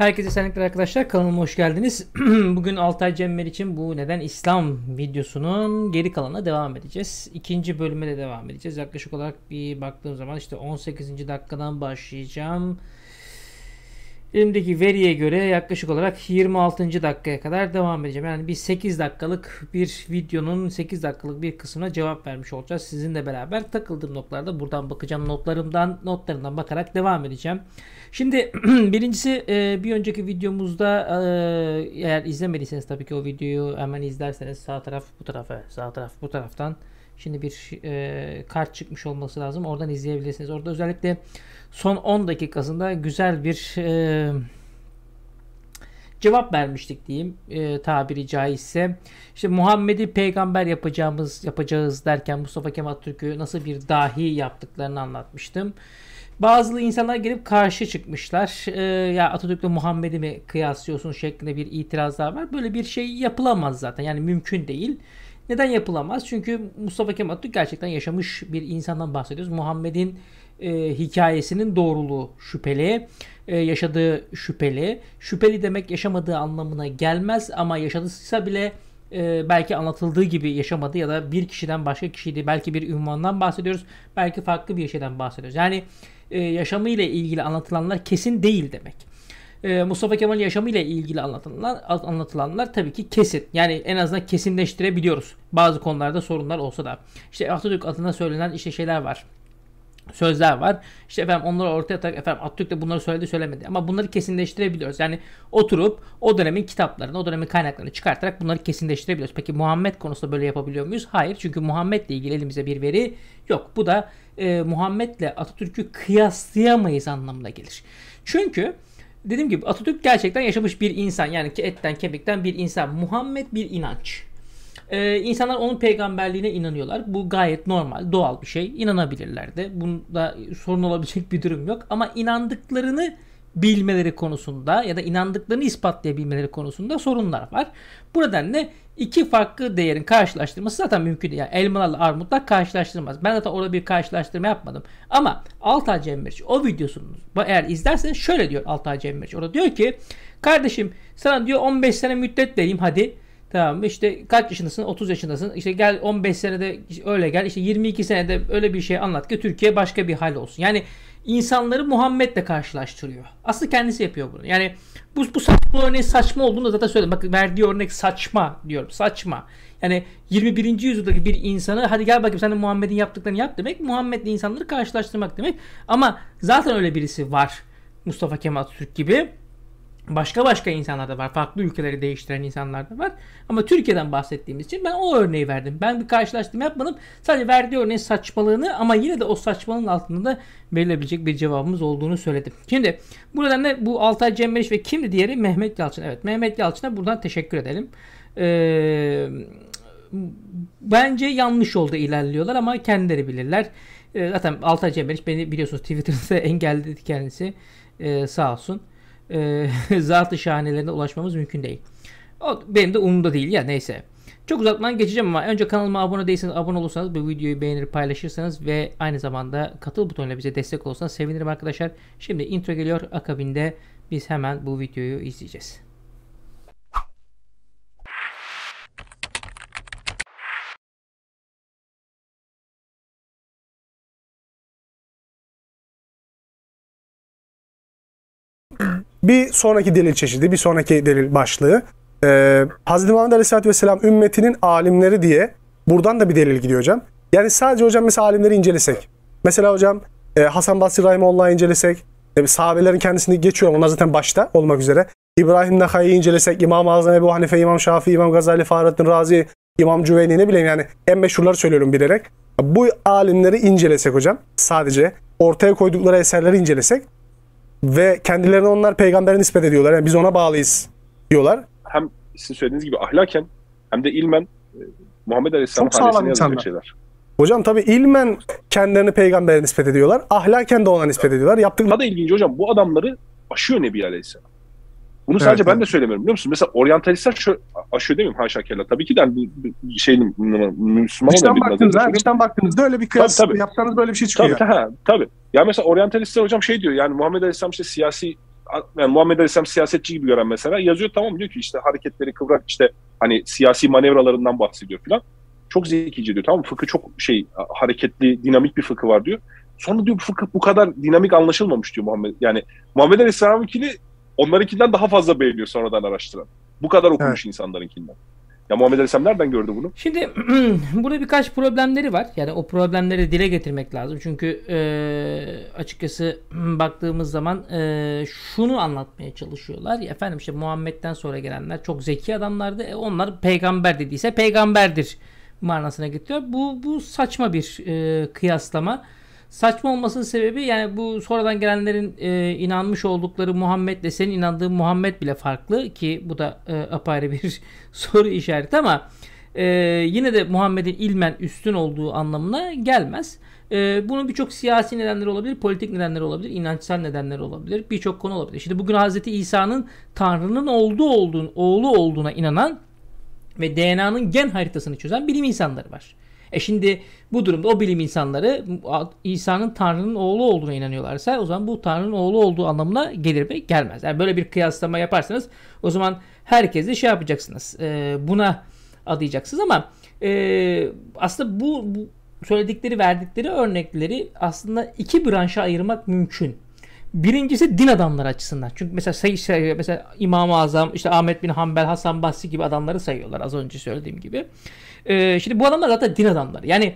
Herkese selamlar arkadaşlar. Kanalıma hoş geldiniz. Bugün Altay Cemmer için bu neden İslam videosunun geri kalanına devam edeceğiz. İkinci bölüme de devam edeceğiz. Yaklaşık olarak bir baktığım zaman işte 18. dakikadan başlayacağım. Elimdeki veriye göre yaklaşık olarak 26. dakikaya kadar devam edeceğim. Yani bir 8 dakikalık bir videonun 8 dakikalık bir kısmına cevap vermiş olacağız. Sizinle beraber takıldığım noktalarda buradan bakacağım. Notlarımdan notlarından bakarak devam edeceğim. Şimdi birincisi e, bir önceki videomuzda e, eğer izlemediyseniz tabii ki o videoyu hemen izlerseniz sağ taraf bu tarafa, sağ taraf bu taraftan şimdi bir e, kart çıkmış olması lazım. Oradan izleyebilirsiniz. Orada özellikle son 10 dakikasında güzel bir e, cevap vermiştik diyeyim e, tabiri caizse. İşte Muhammed'i peygamber yapacağımız yapacağız derken Mustafa Kemal Türk'ü nasıl bir dahi yaptıklarını anlatmıştım. Bazı insanlar gelip karşı çıkmışlar. E, ya Atatürk'le Muhammed'i mi kıyaslıyorsun şeklinde bir itirazlar var. Böyle bir şey yapılamaz zaten. Yani mümkün değil. Neden yapılamaz? Çünkü Mustafa Kemal Atatürk gerçekten yaşamış bir insandan bahsediyoruz. Muhammed'in e, hikayesinin doğruluğu şüpheli, e, yaşadığı şüpheli. Şüpheli demek yaşamadığı anlamına gelmez ama yaşadıysa bile e, belki anlatıldığı gibi yaşamadı ya da bir kişiden başka kişiydi. Belki bir ünvandan bahsediyoruz. Belki farklı bir şeyden bahsediyoruz. Yani e, yaşamıyla ilgili anlatılanlar kesin değil demek. E, Mustafa Kemal yaşamıyla ilgili anlatılanlar, anlatılanlar tabii ki kesin. Yani en azından kesinleştirebiliyoruz. Bazı konularda sorunlar olsa da. İşte Atatürk adına söylenen işte şeyler var sözler var. İşte efendim onları ortaya atarak efendim Atatürk de bunları söyledi söylemedi. Ama bunları kesinleştirebiliyoruz. Yani oturup o dönemin kitaplarını, o dönemin kaynaklarını çıkartarak bunları kesinleştirebiliyoruz. Peki Muhammed konusunda böyle yapabiliyor muyuz? Hayır. Çünkü Muhammed'le ilgili elimize bir veri yok. Bu da e, Muhammed'le Atatürk'ü kıyaslayamayız anlamına gelir. Çünkü dediğim gibi Atatürk gerçekten yaşamış bir insan. Yani etten kemikten bir insan. Muhammed bir inanç. Ee, insanlar onun peygamberliğine inanıyorlar. Bu gayet normal, doğal bir şey. İnanabilirler de. Bunda sorun olabilecek bir durum yok. Ama inandıklarını bilmeleri konusunda ya da inandıklarını ispatlayabilmeleri konusunda sorunlar var. Bu nedenle iki farklı değerin karşılaştırması zaten mümkün değil. Yani elmalarla armutlar karşılaştırılmaz. Ben zaten orada bir karşılaştırma yapmadım. Ama Altay Cemmirci o videosunu eğer izlerseniz şöyle diyor Altay Cemmirci. Orada diyor ki kardeşim sana diyor 15 sene müddet vereyim hadi. Tamam işte kaç yaşındasın? 30 yaşındasın. İşte gel 15 senede öyle gel. İşte 22 senede öyle bir şey anlat ki Türkiye başka bir hal olsun. Yani insanları Muhammed'le karşılaştırıyor. Aslı kendisi yapıyor bunu. Yani bu, bu saçma örneğin saçma olduğunu da zaten söyledim. Bak verdiği örnek saçma diyorum. Saçma. Yani 21. yüzyıldaki bir insanı hadi gel bakayım sen de Muhammed'in yaptıklarını yap demek. Muhammed'le insanları karşılaştırmak demek. Ama zaten öyle birisi var. Mustafa Kemal Türk gibi başka başka insanlar da var. Farklı ülkeleri değiştiren insanlar da var. Ama Türkiye'den bahsettiğimiz için ben o örneği verdim. Ben bir karşılaştırma yapmadım. Sadece verdiği örneğin saçmalığını ama yine de o saçmalığın altında da verilebilecek bir cevabımız olduğunu söyledim. Şimdi buradan da bu Altay Cemreş ve kimdi diğeri? Mehmet Yalçın. Evet Mehmet Yalçın'a buradan teşekkür edelim. Ee, bence yanlış oldu ilerliyorlar ama kendileri bilirler. Ee, zaten Altay Cemreş beni biliyorsunuz Twitter'da engelledi kendisi. Ee, sağ olsun e, zatı şahanelerine ulaşmamız mümkün değil. O benim de umurumda değil ya neyse. Çok uzatmadan geçeceğim ama önce kanalıma abone değilseniz abone olursanız bu videoyu beğenir paylaşırsanız ve aynı zamanda katıl butonuyla bize destek olursanız sevinirim arkadaşlar. Şimdi intro geliyor akabinde biz hemen bu videoyu izleyeceğiz. Bir sonraki delil çeşidi, bir sonraki delil başlığı. Ee, Hz. Muhammed Aleyhisselatü Vesselam ümmetinin alimleri diye buradan da bir delil gidiyor hocam. Yani sadece hocam mesela alimleri incelesek. Mesela hocam e, Hasan Basri Rahimullah'ı incelesek. E, sahabelerin kendisini geçiyorum. Onlar zaten başta olmak üzere. İbrahim Nakay'ı incelesek. İmam-ı Azam Ebu Hanife, İmam Şafii, İmam Gazali, Fahrettin Razi, İmam Cüveyni ne bileyim yani en meşhurları söylüyorum bilerek. Bu alimleri incelesek hocam sadece ortaya koydukları eserleri incelesek ve kendilerini onlar peygambere nispet ediyorlar. Yani biz ona bağlıyız diyorlar. Hem sizin söylediğiniz gibi ahlaken hem de ilmen e, Muhammed Aleyhisselam hanesine yazılacak şeyler. Hocam tabii ilmen kendilerini peygambere nispet ediyorlar. Ahlaken de ona nispet ediyorlar. Yaptıkları... Daha da ilginç hocam bu adamları aşıyor Nebi Aleyhisselam. Bunu evet, sadece evet. ben de söylemiyorum biliyor musun? Mesela oryantalistler şu aşıyor değil Haşa kella. Tabii ki de yani bir şey Müslüman olan bir baktınız, ha, dıştan baktığınızda öyle bir kıyas tabii, tabii. yapsanız böyle bir şey çıkıyor. Tabii, ha, tabii. Ya mesela oryantalistler hocam şey diyor yani Muhammed Aleyhisselam işte siyasi yani Muhammed Aleyhisselam siyasetçi gibi gören mesela yazıyor tamam diyor ki işte hareketleri kıvrak işte hani siyasi manevralarından bahsediyor falan. Çok zekice diyor tamam fıkı çok şey hareketli dinamik bir fıkı var diyor. Sonra diyor bu fıkıh bu kadar dinamik anlaşılmamış diyor Muhammed. Yani Muhammed Aleyhisselam'ınkini Onlarınkinden daha fazla beğeniyor sonradan araştıran. Bu kadar okumuş evet. insanlarınkinden. Ya Muhammed Aleyhisselam nereden gördü bunu? Şimdi burada birkaç problemleri var. Yani o problemleri dile getirmek lazım. Çünkü e, açıkçası baktığımız zaman e, şunu anlatmaya çalışıyorlar. Ya efendim işte Muhammed'den sonra gelenler çok zeki adamlardı. E, onlar peygamber dediyse peygamberdir manasına gidiyor. Bu, bu saçma bir e, kıyaslama. Saçma olmasının sebebi yani bu sonradan gelenlerin e, inanmış oldukları Muhammed'le senin inandığın Muhammed bile farklı ki bu da e, apayrı bir soru işareti ama e, yine de Muhammed'in ilmen üstün olduğu anlamına gelmez. E, bunun birçok siyasi nedenleri olabilir, politik nedenleri olabilir, inançsal nedenleri olabilir, birçok konu olabilir. Şimdi bugün Hz. İsa'nın Tanrı'nın olduğu olduğun, oğlu olduğuna inanan ve DNA'nın gen haritasını çözen bilim insanları var. E şimdi bu durumda o bilim insanları İsa'nın Tanrı'nın oğlu olduğuna inanıyorlarsa o zaman bu Tanrı'nın oğlu olduğu anlamına gelir mi? Gelmez. Yani böyle bir kıyaslama yaparsanız o zaman herkesi şey yapacaksınız. E, buna adayacaksınız ama e, aslında bu, bu söyledikleri verdikleri örnekleri aslında iki branşa ayırmak mümkün. Birincisi din adamları açısından. Çünkü mesela sayı sayıyor. Mesela İmam-ı Azam, işte Ahmet bin Hanbel, Hasan Basri gibi adamları sayıyorlar az önce söylediğim gibi. Ee, şimdi bu adamlar zaten din adamları. Yani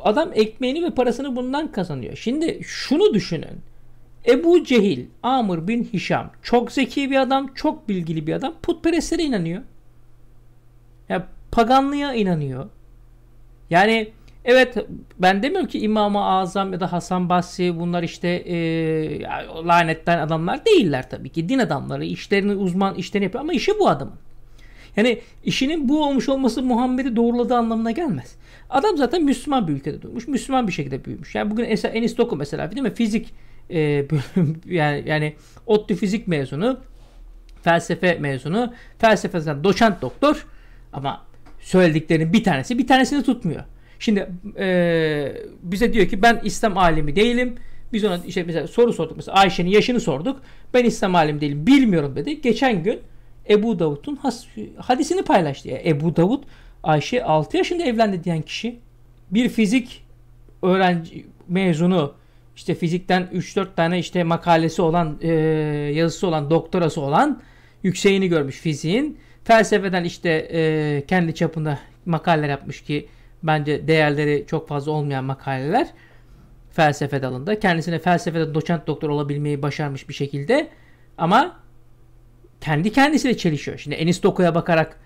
adam ekmeğini ve parasını bundan kazanıyor. Şimdi şunu düşünün. Ebu Cehil, Amr bin Hişam çok zeki bir adam, çok bilgili bir adam. Putperestlere inanıyor. Yani paganlığa inanıyor. Yani evet ben demiyorum ki İmam-ı Azam ya da Hasan Basri bunlar işte e, lanetten adamlar değiller tabii ki. Din adamları işlerini uzman işlerini yapıyor ama işi bu adamın. Yani işinin bu olmuş olması Muhammed'i doğruladığı anlamına gelmez. Adam zaten Müslüman bir ülkede doğmuş. Müslüman bir şekilde büyümüş. Yani bugün Enis Doku mesela değil mi? Fizik e, bölüm yani, yani ODTÜ fizik mezunu felsefe mezunu felsefesinden doçent doktor ama söylediklerinin bir tanesi bir tanesini tutmuyor. Şimdi e, bize diyor ki ben İslam alimi değilim. Biz ona işte mesela soru sorduk. Mesela Ayşe'nin yaşını sorduk. Ben İslam alimi değilim bilmiyorum dedi. Geçen gün Ebu Davud'un hadisini paylaştı. Yani Ebu Davud Ayşe 6 yaşında evlendi diyen kişi bir fizik öğrenci mezunu işte fizikten 3-4 tane işte makalesi olan e, yazısı olan doktorası olan yükseğini görmüş fiziğin. Felsefeden işte e, kendi çapında makaleler yapmış ki bence değerleri çok fazla olmayan makaleler felsefe dalında. Kendisine felsefede doçent doktor olabilmeyi başarmış bir şekilde ama kendi kendisiyle çelişiyor. Şimdi Enis Doku'ya bakarak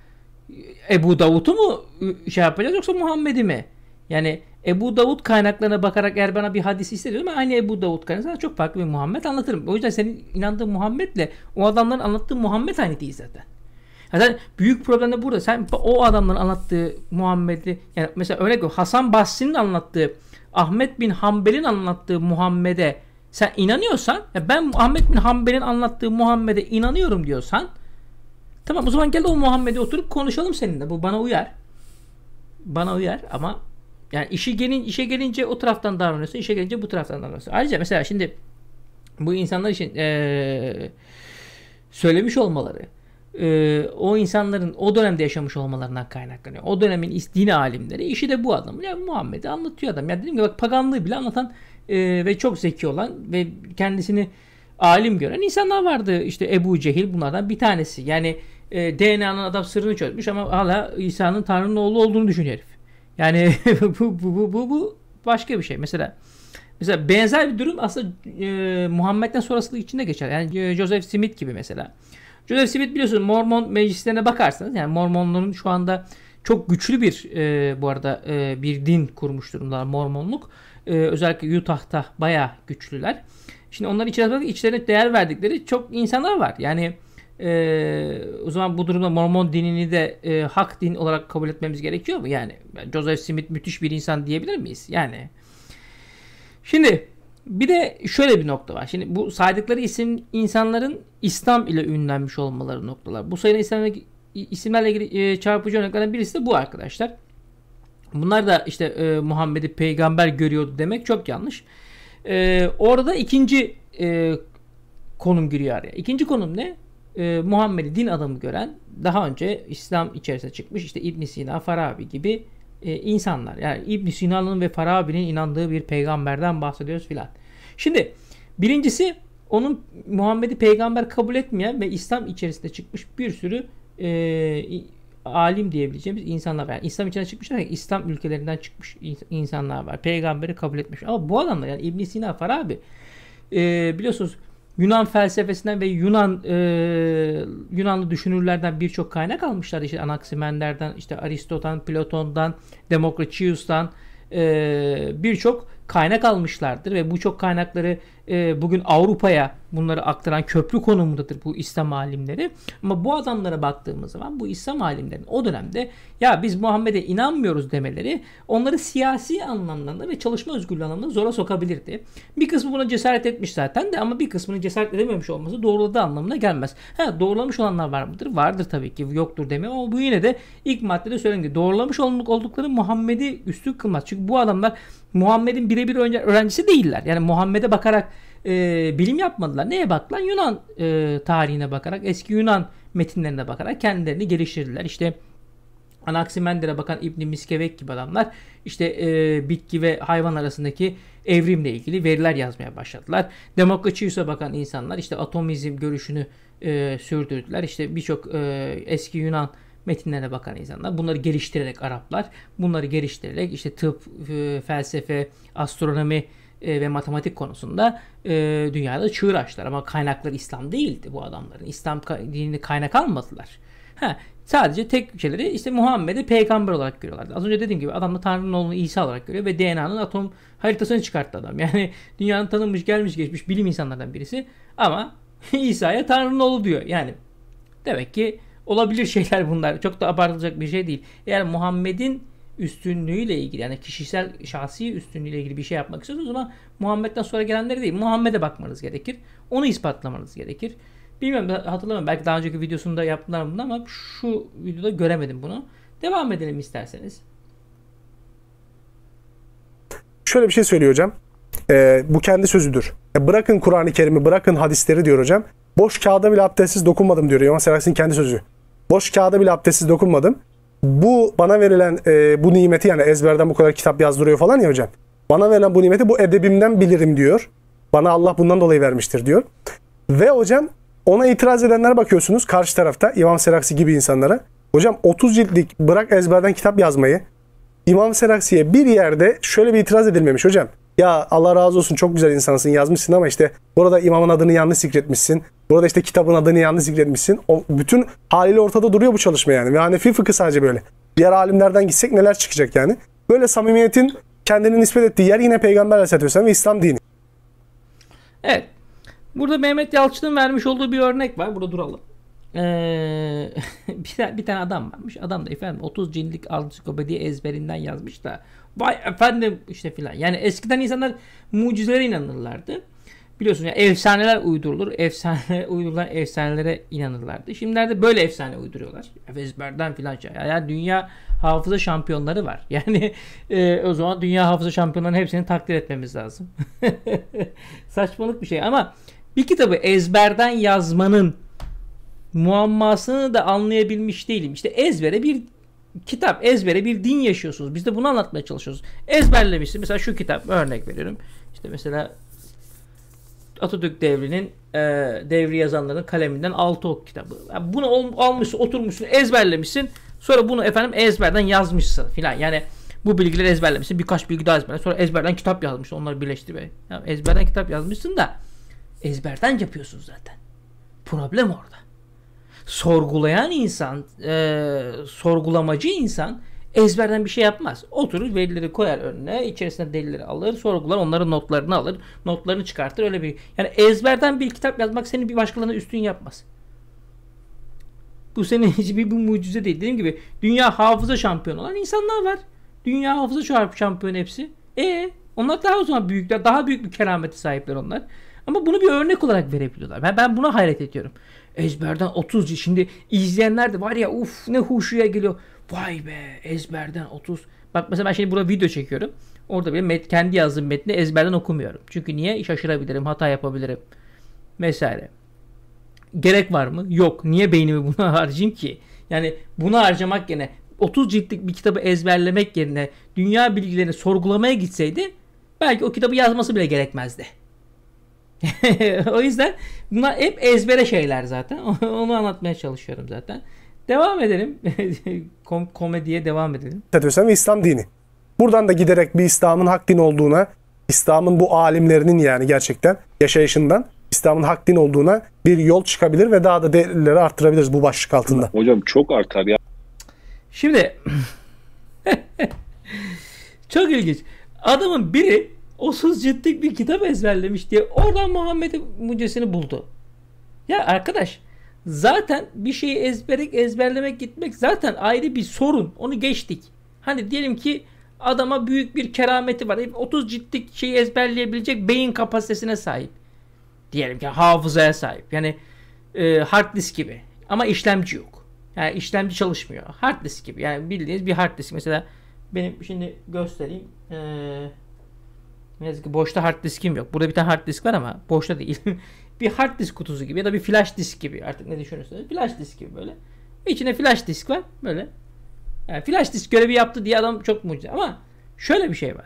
Ebu Davud'u mu şey yapacağız yoksa Muhammed'i mi? Yani Ebu Davud kaynaklarına bakarak eğer bana bir hadis istediyorum ama aynı Ebu Davud kaynaklarına çok farklı bir Muhammed anlatırım. O yüzden senin inandığın Muhammed'le o adamların anlattığı Muhammed aynı değil zaten. Zaten büyük problem de burada. Sen o adamların anlattığı Muhammed'i yani mesela örnek Hasan Basri'nin anlattığı Ahmet bin Hanbel'in anlattığı Muhammed'e sen inanıyorsan ya ben Muhammed bin Hanbel'in anlattığı Muhammed'e inanıyorum diyorsan tamam o zaman gel o Muhammed'e oturup konuşalım seninle. Bu bana uyar. Bana uyar ama yani işi gelin işe gelince o taraftan davranıyorsun, işe gelince bu taraftan davranıyorsun. Ayrıca mesela şimdi bu insanlar için ee, söylemiş olmaları e, o insanların o dönemde yaşamış olmalarından kaynaklanıyor. O dönemin dini alimleri işi de bu adam. Ya yani Muhammed'i anlatıyor adam. Ya yani dedim ki bak paganlığı bile anlatan ee, ve çok zeki olan ve kendisini alim gören insanlar vardı. İşte Ebu Cehil bunlardan bir tanesi. Yani e, DNA'nın adam sırrını çözmüş ama hala İsa'nın Tanrı'nın oğlu olduğunu düşünüyor herif. Yani bu, bu, bu, bu, bu başka bir şey. Mesela mesela benzer bir durum aslında e, Muhammed'den sonrası içinde geçer. Yani e, Joseph Smith gibi mesela. Joseph Smith biliyorsunuz Mormon meclislerine bakarsanız yani Mormonların şu anda çok güçlü bir e, bu arada e, bir din kurmuş durumdalar Mormonluk e, özellikle Utah'ta bayağı güçlüler. Şimdi onlar içlerinde içlerine değer verdikleri çok insanlar var. Yani e, o zaman bu durumda Mormon dinini de e, hak din olarak kabul etmemiz gerekiyor mu? Yani Joseph Smith müthiş bir insan diyebilir miyiz? Yani şimdi bir de şöyle bir nokta var. Şimdi bu saydıkları isim insanların İslam ile ünlenmiş olmaları noktalar. Bu sayılan isimlerle, isimlerle ilgili e, çarpıcı örneklerden birisi de bu arkadaşlar. Bunlar da işte e, Muhammed'i peygamber görüyordu demek çok yanlış. E, orada ikinci e, konum giriyor araya. İkinci konum ne? E, Muhammed'i din adamı gören daha önce İslam içerisine çıkmış işte İbn Sina, Farabi gibi e, insanlar. Yani İbn Sina'nın ve Farabi'nin inandığı bir peygamberden bahsediyoruz filan. Şimdi birincisi onun Muhammed'i peygamber kabul etmeyen ve İslam içerisinde çıkmış bir sürü e, alim diyebileceğimiz insanlar var. Yani İslam içine çıkmışlar ya, İslam ülkelerinden çıkmış insanlar var. Peygamberi kabul etmiş. Ama bu adamlar yani İbn Sina, Farabi e, biliyorsunuz Yunan felsefesinden ve Yunan e, Yunanlı düşünürlerden birçok kaynak almışlar. İşte Anaximender'den, işte Aristo'dan, Platon'dan, Demokritius'tan e, birçok kaynak almışlardır ve bu çok kaynakları e, bugün Avrupa'ya bunları aktaran köprü konumundadır bu İslam alimleri. Ama bu adamlara baktığımız zaman bu İslam alimlerin o dönemde ya biz Muhammed'e inanmıyoruz demeleri onları siyasi anlamlarında ve çalışma özgürlüğü anlamında zora sokabilirdi. Bir kısmı buna cesaret etmiş zaten de ama bir kısmını cesaret edememiş olması doğruladığı anlamına gelmez. Ha doğrulamış olanlar var mıdır? Vardır tabii ki yoktur deme ama bu yine de ilk maddede söylenen gibi doğrulamış oldukları Muhammed'i üstün kılmaz. Çünkü bu adamlar Muhammed'in birebir öğrencisi değiller. Yani Muhammed'e bakarak e, bilim yapmadılar. Neye baktılar? Yunan e, tarihine bakarak, eski Yunan metinlerine bakarak kendilerini geliştirdiler. İşte Anaximender'e bakan İbni Miskevek gibi adamlar işte e, bitki ve hayvan arasındaki evrimle ilgili veriler yazmaya başladılar. Demokritus'a bakan insanlar işte atomizm görüşünü e, sürdürdüler. İşte birçok e, eski Yunan metinlere bakan insanlar bunları geliştirerek Araplar bunları geliştirerek işte tıp, e, felsefe, astronomi e, ve matematik konusunda e, dünyada çığır açtılar. Ama kaynakları İslam değildi bu adamların. İslam ka- dinini kaynak almadılar. Ha, sadece tek şeyleri işte Muhammed'i peygamber olarak görüyorlardı. Az önce dediğim gibi adam da Tanrı'nın oğlunu İsa olarak görüyor ve DNA'nın atom haritasını çıkarttı adam. Yani dünyanın tanınmış gelmiş geçmiş bilim insanlardan birisi ama İsa'ya Tanrı'nın oğlu diyor. Yani demek ki olabilir şeyler bunlar. Çok da abartılacak bir şey değil. Eğer Muhammed'in üstünlüğüyle ilgili yani kişisel şahsi üstünlüğüyle ilgili bir şey yapmak istiyorsunuz zaman Muhammed'den sonra gelenleri değil Muhammed'e bakmanız gerekir. Onu ispatlamanız gerekir. Bilmiyorum hatırlamıyorum belki daha önceki videosunda yaptılar bunu ama şu videoda göremedim bunu. Devam edelim isterseniz. Şöyle bir şey söylüyor hocam. Ee, bu kendi sözüdür. Ya e, bırakın Kur'an-ı Kerim'i, bırakın hadisleri diyor hocam. Boş kağıda bile abdestsiz dokunmadım diyor. Yaman Selahattin kendi sözü. Boş kağıda bile abdestsiz dokunmadım bu bana verilen e, bu nimeti yani ezberden bu kadar kitap yazdırıyor falan ya hocam. Bana verilen bu nimeti bu edebimden bilirim diyor. Bana Allah bundan dolayı vermiştir diyor. Ve hocam ona itiraz edenlere bakıyorsunuz karşı tarafta İmam Seraksi gibi insanlara. Hocam 30 ciltlik bırak ezberden kitap yazmayı. İmam Seraksi'ye bir yerde şöyle bir itiraz edilmemiş hocam ya Allah razı olsun çok güzel insansın yazmışsın ama işte burada imamın adını yanlış zikretmişsin. Burada işte kitabın adını yanlış zikretmişsin. O bütün haliyle ortada duruyor bu çalışma yani. Ve Hanefi fıkı sadece böyle. Diğer alimlerden gitsek neler çıkacak yani. Böyle samimiyetin kendini nispet ettiği yer yine Peygamber Aleyhisselatü Vesselam ve İslam dini. Evet. Burada Mehmet Yalçın'ın vermiş olduğu bir örnek var. Burada duralım. Ee, bir, bir tane adam varmış. Adam da efendim 30 cinlik ansiklopediye ezberinden yazmış da Vay efendim işte filan. Yani eskiden insanlar mucizelere inanırlardı. biliyorsun ya efsaneler uydurulur. Efsane uydurulan efsanelere inanırlardı. Şimdilerde böyle efsane uyduruyorlar. Ezberden filan şey. Yani dünya hafıza şampiyonları var. Yani e, o zaman dünya hafıza şampiyonlarının hepsini takdir etmemiz lazım. Saçmalık bir şey ama bir kitabı ezberden yazmanın muammasını da anlayabilmiş değilim. İşte ezbere bir kitap ezbere bir din yaşıyorsunuz. Biz de bunu anlatmaya çalışıyoruz. Ezberlemişsin. Mesela şu kitap örnek veriyorum. İşte mesela Atatürk devrinin e, devri yazanların kaleminden altı ok kitabı. Yani bunu almışsın, oturmuşsun, ezberlemişsin. Sonra bunu efendim ezberden yazmışsın filan. Yani bu bilgileri ezberlemişsin. Birkaç bilgi daha ezberlemişsin. Sonra ezberden kitap yazmışsın. Onları birleştirme. Yani ezberden kitap yazmışsın da ezberden yapıyorsun zaten. Problem orada sorgulayan insan, e, sorgulamacı insan ezberden bir şey yapmaz. Oturur verileri koyar önüne, içerisinde delilleri alır, sorgular, onların notlarını alır, notlarını çıkartır. Öyle bir yani ezberden bir kitap yazmak seni bir başkalarına üstün yapmaz. Bu senin hiçbir bir mucize değil. Dediğim gibi dünya hafıza şampiyonu olan insanlar var. Dünya hafıza şampiyonu hepsi. E onlar daha o zaman büyükler, daha büyük bir keramete sahipler onlar. Ama bunu bir örnek olarak verebiliyorlar. Ben, ben buna hayret ediyorum ezberden 30 şimdi izleyenler de var ya uf ne huşuya geliyor. Vay be ezberden 30. Bak mesela ben şimdi burada video çekiyorum. Orada bile met, kendi yazdığım metni ezberden okumuyorum. Çünkü niye? Şaşırabilirim, hata yapabilirim. Mesela Gerek var mı? Yok. Niye beynimi buna harcayayım ki? Yani bunu harcamak yerine 30 ciltlik bir kitabı ezberlemek yerine dünya bilgilerini sorgulamaya gitseydi belki o kitabı yazması bile gerekmezdi. o yüzden bunlar hep ezbere şeyler zaten. Onu anlatmaya çalışıyorum zaten. Devam edelim. Kom- komediye devam edelim. Tetüsem İslam dini. Buradan da giderek bir İslam'ın hak din olduğuna, İslam'ın bu alimlerinin yani gerçekten yaşayışından İslam'ın hak din olduğuna bir yol çıkabilir ve daha da değerleri arttırabiliriz bu başlık altında. Hocam çok artar ya. Şimdi çok ilginç. Adamın biri 30 ciltlik bir kitap ezberlemiş diye oradan Muhammed'in mucizesini buldu. Ya arkadaş zaten bir şeyi ezberlik ezberlemek gitmek zaten ayrı bir sorun. Onu geçtik. Hani diyelim ki adama büyük bir kerameti var. 30 e, ciltlik şeyi ezberleyebilecek beyin kapasitesine sahip. Diyelim ki hafızaya sahip. Yani e, hard disk gibi. Ama işlemci yok. Yani işlemci çalışmıyor. Hard disk gibi. Yani bildiğiniz bir hard disk. Mesela benim şimdi göstereyim. Eee ne yazık ki boşta hard diskim yok. Burada bir tane hard disk var ama boşta değil. bir hard disk kutusu gibi ya da bir flash disk gibi. Artık ne düşünüyorsunuz? Flash disk gibi böyle. İçine flash disk var. Böyle. Yani flash disk görevi yaptı diye adam çok mucize. Ama şöyle bir şey var.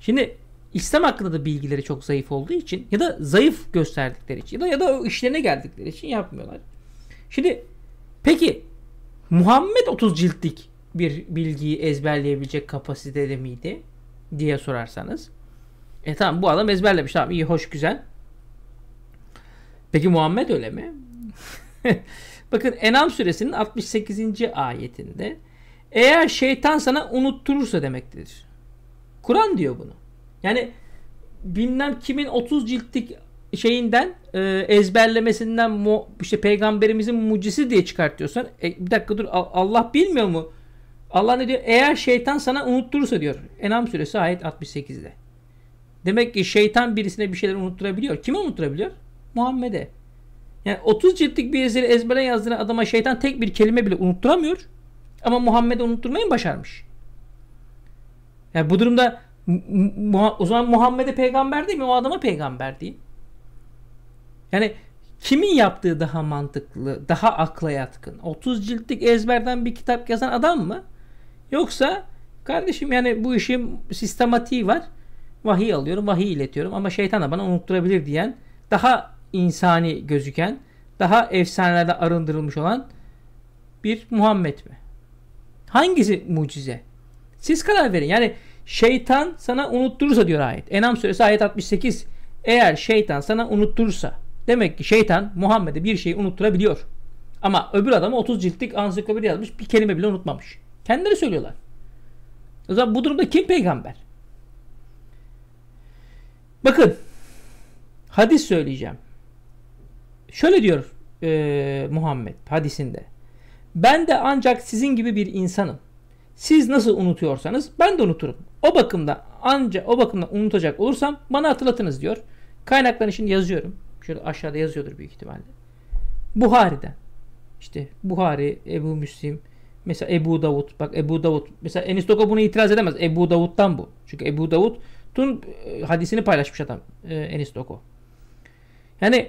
Şimdi İslam hakkında da bilgileri çok zayıf olduğu için ya da zayıf gösterdikleri için ya da ya da işlerine geldikleri için yapmıyorlar. Şimdi peki Muhammed 30 ciltlik bir bilgiyi ezberleyebilecek kapasitede miydi diye sorarsanız e tamam bu adam ezberlemiş. Tamam iyi hoş güzel. Peki Muhammed öyle mi? Bakın Enam suresinin 68. ayetinde eğer şeytan sana unutturursa demektir. Kur'an diyor bunu. Yani bilmem kimin 30 ciltlik şeyinden e, ezberlemesinden mu, işte peygamberimizin mucizesi diye çıkartıyorsan e, bir dakika dur Allah bilmiyor mu? Allah ne diyor? Eğer şeytan sana unutturursa diyor. Enam suresi ayet 68'de. Demek ki şeytan birisine bir şeyler unutturabiliyor. Kime unutturabiliyor? Muhammed'e. Yani 30 ciltlik bir eseri ezbere yazdığı adama şeytan tek bir kelime bile unutturamıyor. Ama Muhammed'e unutturmayı başarmış? Yani bu durumda o zaman Muhammed'e peygamber değil mi? O adama peygamber değil. Yani kimin yaptığı daha mantıklı, daha akla yatkın? 30 ciltlik ezberden bir kitap yazan adam mı? Yoksa kardeşim yani bu işin sistematiği var. Vahiy alıyorum, vahiy iletiyorum ama şeytan da bana unutturabilir diyen, daha insani gözüken, daha efsanelerde arındırılmış olan bir Muhammed mi? Hangisi mucize? Siz karar verin. Yani şeytan sana unutturursa diyor ayet. Enam suresi ayet 68. Eğer şeytan sana unutturursa demek ki şeytan Muhammed'e bir şeyi unutturabiliyor. Ama öbür adamı 30 ciltlik ansiklopedi yazmış bir kelime bile unutmamış. Kendileri söylüyorlar. O zaman bu durumda kim peygamber? Bakın hadis söyleyeceğim. Şöyle diyor e, Muhammed hadisinde. Ben de ancak sizin gibi bir insanım. Siz nasıl unutuyorsanız ben de unuturum. O bakımda ancak o bakımda unutacak olursam bana hatırlatınız diyor. Kaynaklarını şimdi yazıyorum. Şöyle aşağıda yazıyordur büyük ihtimalle. Buhari'den. İşte Buhari, Ebu Müslim, mesela Ebu Davud. Bak Ebu Davud. Mesela Enis Doka bunu itiraz edemez. Ebu Davud'dan bu. Çünkü Ebu Davud tutun e, hadisini paylaşmış adam e, Enis Doko. Yani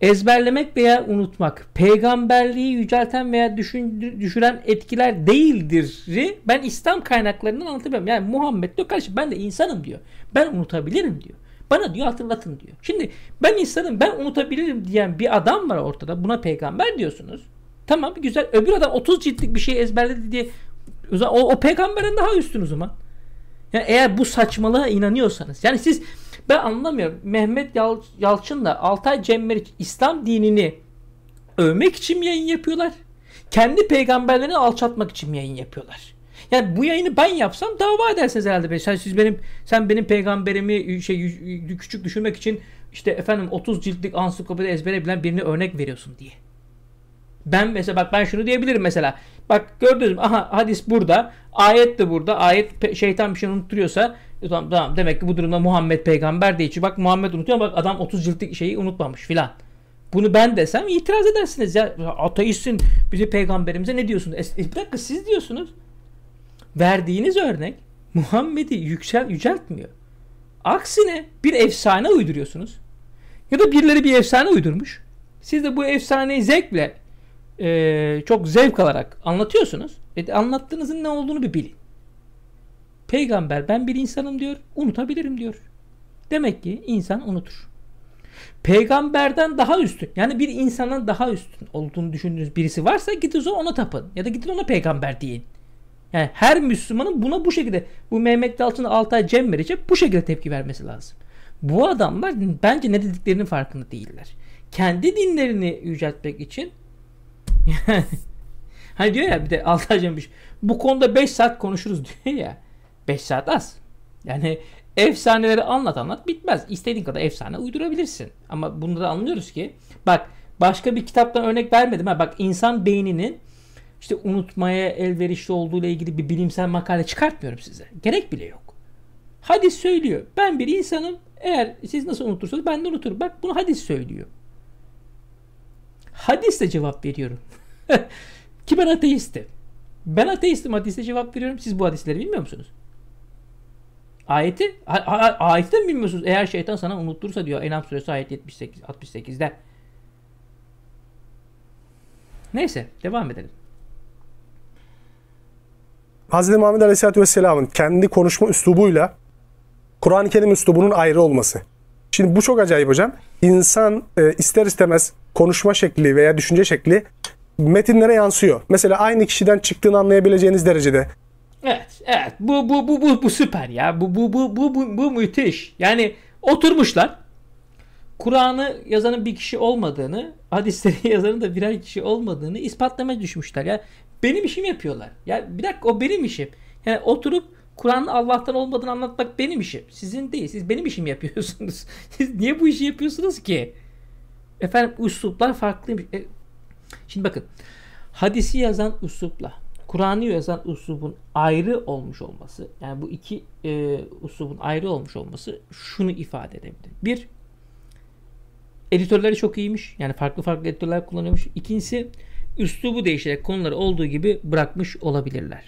ezberlemek veya unutmak peygamberliği yücelten veya düşün, düşüren etkiler değildir. Ben İslam kaynaklarından anlatamıyorum. Yani Muhammed diyor kardeşim ben de insanım diyor. Ben unutabilirim diyor. Bana diyor hatırlatın diyor. Şimdi ben insanım ben unutabilirim diyen bir adam var ortada. Buna peygamber diyorsunuz. Tamam güzel. Öbür adam 30 ciltlik bir şey ezberledi diye o, o peygamberden daha üstün o zaman. Yani eğer bu saçmalığa inanıyorsanız. Yani siz ben anlamıyorum. Mehmet Yal, da Altay Cemmerik İslam dinini övmek için mi yayın yapıyorlar? Kendi peygamberlerini alçatmak için mi yayın yapıyorlar? Yani bu yayını ben yapsam dava edersiniz herhalde. Beni. Sen siz benim sen benim peygamberimi şey küçük düşürmek için işte efendim 30 ciltlik ansiklopedi ezbere bilen birine örnek veriyorsun diye. Ben mesela bak ben şunu diyebilirim mesela. Bak gördünüz mü? Aha hadis burada. Ayet de burada. Ayet şeytan bir şey unutturuyorsa e, tamam, tamam demek ki bu durumda Muhammed peygamber değil. Bak Muhammed unutuyor bak adam 30 ciltlik şeyi unutmamış filan. Bunu ben desem itiraz edersiniz ya. Ateistsin bizi peygamberimize ne diyorsunuz? E, bir dakika siz diyorsunuz. Verdiğiniz örnek Muhammed'i yüksel, yüceltmiyor. Aksine bir efsane uyduruyorsunuz. Ya da birileri bir efsane uydurmuş. Siz de bu efsaneyi zevkle e, çok zevk alarak anlatıyorsunuz. E, anlattığınızın ne olduğunu bir bilin. Peygamber ben bir insanım diyor, unutabilirim diyor. Demek ki insan unutur. Peygamberden daha üstün yani bir insanın daha üstün olduğunu düşündüğünüz birisi varsa gidin ona tapın ya da gidin ona peygamber deyin. Yani her Müslümanın buna bu şekilde bu Mehmet Dalçın Altay Cem verecek bu şekilde tepki vermesi lazım. Bu adamlar bence ne dediklerinin farkında değiller. Kendi dinlerini yüceltmek için hani diyor ya bir de Altaycan bir şey, Bu konuda 5 saat konuşuruz diyor ya. 5 saat az. Yani efsaneleri anlat anlat bitmez. İstediğin kadar efsane uydurabilirsin. Ama bunu da anlıyoruz ki bak başka bir kitaptan örnek vermedim. Ha. Bak insan beyninin işte unutmaya elverişli olduğu ile ilgili bir bilimsel makale çıkartmıyorum size. Gerek bile yok. Hadis söylüyor. Ben bir insanım. Eğer siz nasıl unutursanız ben de unuturum. Bak bunu hadis söylüyor. Hadisle cevap veriyorum. Ki ben ateistim. Ben ateistim hadise cevap veriyorum. Siz bu hadisleri bilmiyor musunuz? Ayeti, a, a, ayeti de mi bilmiyorsunuz? Eğer şeytan sana unuttursa diyor Enam suresi ayet 78, 68'de. Neyse devam edelim. Hz. Muhammed Aleyhisselatü Vesselam'ın kendi konuşma üslubuyla Kur'an-ı Kerim üslubunun ayrı olması. Şimdi bu çok acayip hocam. İnsan e, ister istemez konuşma şekli veya düşünce şekli metinlere yansıyor. Mesela aynı kişiden çıktığını anlayabileceğiniz derecede. Evet, evet. Bu bu bu bu bu süper ya. Bu bu bu bu bu, bu müthiş. Yani oturmuşlar. Kur'an'ı yazanın bir kişi olmadığını, hadisleri yazanın da birer kişi olmadığını ispatlamaya düşmüşler. Ya benim işim yapıyorlar. Ya bir dakika o benim işim. Yani oturup Kur'an'ın Allah'tan olmadığını anlatmak benim işim. Sizin değil. Siz benim işim yapıyorsunuz. Siz niye bu işi yapıyorsunuz ki? Efendim üsluplar farklıymış. E, Şimdi bakın hadisi yazan uslupla Kur'an'ı yazan uslubun ayrı olmuş olması yani bu iki e, uslubun ayrı olmuş olması şunu ifade edebilir. Bir editörleri çok iyiymiş. Yani farklı farklı editörler kullanıyormuş. İkincisi üslubu değişerek konuları olduğu gibi bırakmış olabilirler.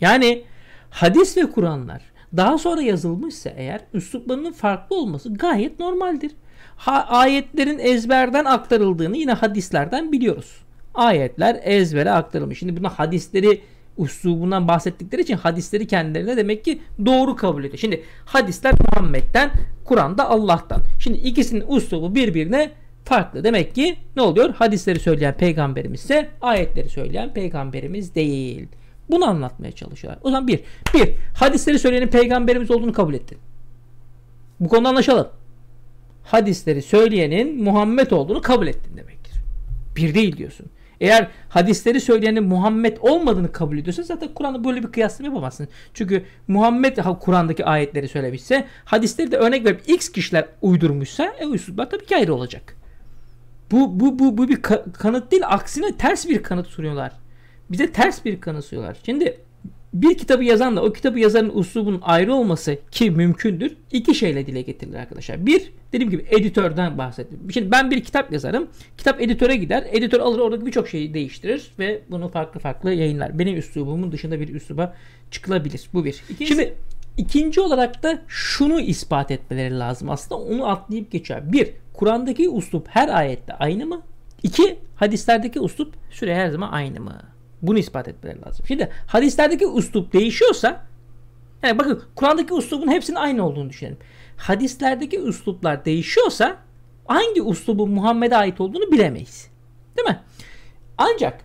Yani hadis ve Kur'anlar daha sonra yazılmışsa eğer üsluplarının farklı olması gayet normaldir. Ha, ayetlerin ezberden aktarıldığını yine hadislerden biliyoruz. Ayetler ezbere aktarılmış. Şimdi buna hadisleri üslubundan bahsettikleri için hadisleri kendilerine demek ki doğru kabul ediyor. Şimdi hadisler Muhammed'den, Kur'an'da Allah'tan. Şimdi ikisinin üslubu birbirine farklı. Demek ki ne oluyor? Hadisleri söyleyen peygamberimiz ise ayetleri söyleyen peygamberimiz değil. Bunu anlatmaya çalışıyorlar. O zaman bir, bir hadisleri söyleyenin peygamberimiz olduğunu kabul ettin. Bu konuda anlaşalım hadisleri söyleyenin Muhammed olduğunu kabul ettin demektir. Bir değil diyorsun. Eğer hadisleri söyleyenin Muhammed olmadığını kabul ediyorsan zaten Kur'an'da böyle bir kıyaslama yapamazsın. Çünkü Muhammed Kur'an'daki ayetleri söylemişse, hadisleri de örnek verip X kişiler uydurmuşsa e uysuzlar tabii ki ayrı olacak. Bu, bu, bu, bu bir kanıt değil. Aksine ters bir kanıt soruyorlar. Bize ters bir kanıt soruyorlar. Şimdi bir kitabı yazanla o kitabı yazanın uslubunun ayrı olması ki mümkündür iki şeyle dile getirilir arkadaşlar. Bir dediğim gibi editörden bahsettim. Şimdi ben bir kitap yazarım. Kitap editöre gider. Editör alır orada birçok şeyi değiştirir ve bunu farklı farklı yayınlar. Benim üslubumun dışında bir üsluba çıkılabilir. Bu bir. İkincisi, Şimdi ikinci olarak da şunu ispat etmeleri lazım aslında. Onu atlayıp geçer. Bir, Kur'an'daki uslup her ayette aynı mı? İki, hadislerdeki uslup süre her zaman aynı mı? Bunu ispat etmeleri lazım. Şimdi hadislerdeki üslup değişiyorsa yani bakın Kur'an'daki üslubun hepsinin aynı olduğunu düşünelim. Hadislerdeki üsluplar değişiyorsa hangi üslubun Muhammed'e ait olduğunu bilemeyiz. Değil mi? Ancak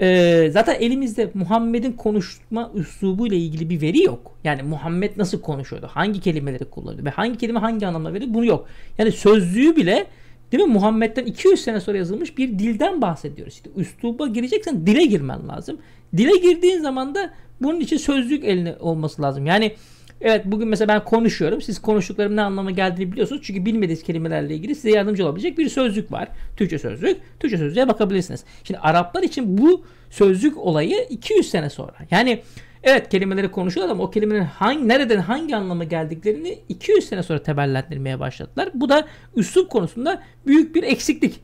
e, zaten elimizde Muhammed'in konuşma üslubu ile ilgili bir veri yok. Yani Muhammed nasıl konuşuyordu? Hangi kelimeleri kullanıyordu? Ve hangi kelime hangi anlamda verir? Bunu yok. Yani sözlüğü bile Değil mi? Muhammed'den 200 sene sonra yazılmış bir dilden bahsediyoruz. İşte üsluba gireceksen dile girmen lazım. Dile girdiğin zaman da bunun için sözlük eline olması lazım. Yani evet bugün mesela ben konuşuyorum. Siz konuştuklarım ne anlama geldiğini biliyorsunuz. Çünkü bilmediğiniz kelimelerle ilgili size yardımcı olabilecek bir sözlük var. Türkçe sözlük. Türkçe sözlüğe bakabilirsiniz. Şimdi Araplar için bu sözlük olayı 200 sene sonra. Yani Evet kelimeleri konuşuyorlar ama o kelimelerin hangi, nereden hangi anlama geldiklerini 200 sene sonra tebellendirmeye başladılar. Bu da üslup konusunda büyük bir eksiklik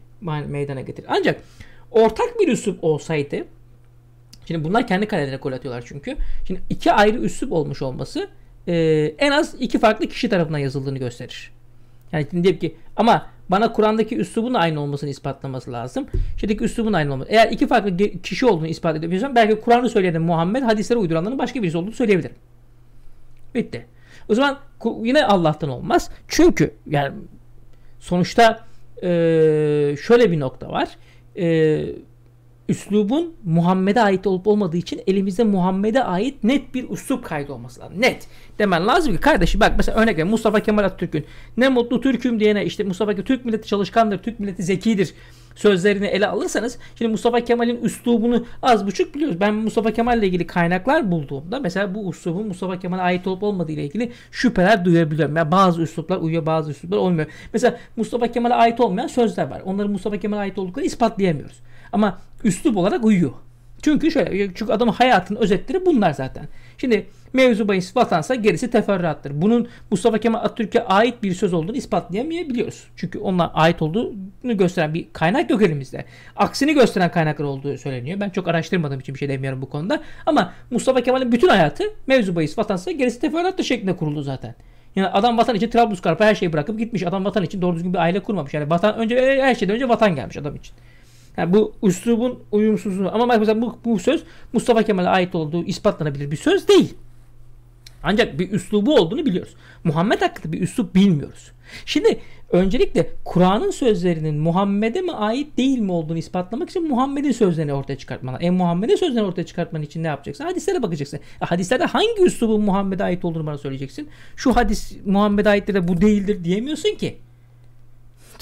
meydana getirir. Ancak ortak bir üslup olsaydı Şimdi bunlar kendi kalelerine gol atıyorlar çünkü. Şimdi iki ayrı üslup olmuş olması e, en az iki farklı kişi tarafından yazıldığını gösterir. Yani şimdi diyelim ki ama bana Kur'an'daki üslubun aynı olmasını ispatlaması lazım. Şeydeki üslubun aynı olması. Eğer iki farklı kişi olduğunu ispat edebiliyorsam belki Kur'an'ı söyleyen Muhammed hadisleri uyduranların başka birisi olduğunu söyleyebilirim. Bitti. O zaman yine Allah'tan olmaz. Çünkü yani sonuçta şöyle bir nokta var. Eee üslubun Muhammed'e ait olup olmadığı için elimizde Muhammed'e ait net bir üslup kaydı olması lazım. Net. Demen lazım ki kardeşim bak mesela örnek veriyorum Mustafa Kemal Atatürk'ün ne mutlu Türk'üm diyene işte Mustafa Kemal Türk milleti çalışkandır, Türk milleti zekidir sözlerini ele alırsanız şimdi Mustafa Kemal'in üslubunu az buçuk biliyoruz. Ben Mustafa Kemal ile ilgili kaynaklar bulduğumda mesela bu üslubun Mustafa Kemal'e ait olup olmadığı ile ilgili şüpheler duyabiliyorum. Yani bazı üsluplar uyuyor bazı üsluplar olmuyor. Mesela Mustafa Kemal'e ait olmayan sözler var. Onları Mustafa Kemal'e ait olduklarını ispatlayamıyoruz. Ama üslup olarak uyuyor. Çünkü şöyle, çünkü adamın hayatının özetleri bunlar zaten. Şimdi mevzu bahis vatansa gerisi teferruattır. Bunun Mustafa Kemal Atatürk'e ait bir söz olduğunu ispatlayamayabiliyoruz. Çünkü ona ait olduğunu gösteren bir kaynak yok elimizde. Aksini gösteren kaynaklar olduğu söyleniyor. Ben çok araştırmadığım için bir şey demiyorum bu konuda. Ama Mustafa Kemal'in bütün hayatı mevzu bahis vatansa gerisi teferruattır şeklinde kuruldu zaten. Yani adam vatan için Trablusgarp'a her şeyi bırakıp gitmiş. Adam vatan için doğru düzgün bir aile kurmamış. Yani vatan önce e, her şeyden önce vatan gelmiş adam için. Yani bu üslubun uyumsuzluğu. Ama mesela bu, bu söz Mustafa Kemal'e ait olduğu ispatlanabilir bir söz değil. Ancak bir üslubu olduğunu biliyoruz. Muhammed hakkında bir üslup bilmiyoruz. Şimdi öncelikle Kur'an'ın sözlerinin Muhammed'e mi ait değil mi olduğunu ispatlamak için Muhammed'in sözlerini ortaya çıkartmana E Muhammed'in sözlerini ortaya çıkartman için ne yapacaksın? Hadislere bakacaksın. E, hadislerde hangi üslubun Muhammed'e ait olduğunu bana söyleyeceksin. Şu hadis Muhammed'e aittir de bu değildir diyemiyorsun ki.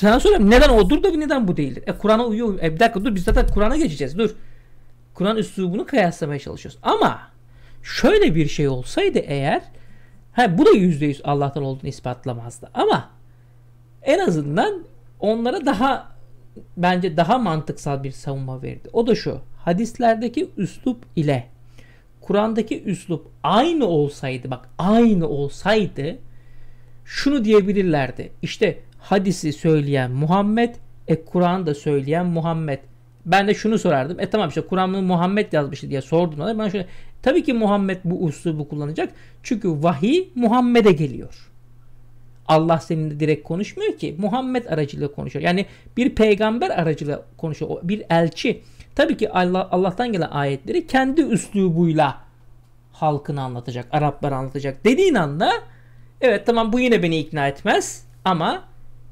Sana soruyorum neden odur dur da neden bu değildir? E Kur'an'a uyuyor. E bir dakika dur biz zaten Kur'an'a geçeceğiz dur. Kur'an üslubunu kıyaslamaya çalışıyoruz. Ama şöyle bir şey olsaydı eğer ha bu da %100 Allah'tan olduğunu ispatlamazdı. Ama en azından onlara daha bence daha mantıksal bir savunma verdi. O da şu. Hadislerdeki üslup ile Kur'an'daki üslup aynı olsaydı bak aynı olsaydı şunu diyebilirlerdi. İşte hadisi söyleyen Muhammed, e Kur'an'ı da söyleyen Muhammed. Ben de şunu sorardım. E tamam işte Kur'an'ı Muhammed yazmıştı diye sordum. Ona. Ben şöyle tabii ki Muhammed bu uslubu kullanacak. Çünkü vahiy Muhammed'e geliyor. Allah seninle direkt konuşmuyor ki. Muhammed aracılığıyla konuşuyor. Yani bir peygamber aracılığıyla konuşuyor. Bir elçi. Tabii ki Allah Allah'tan gelen ayetleri kendi üslubuyla halkını anlatacak, Arapları anlatacak dediğin anda evet tamam bu yine beni ikna etmez ama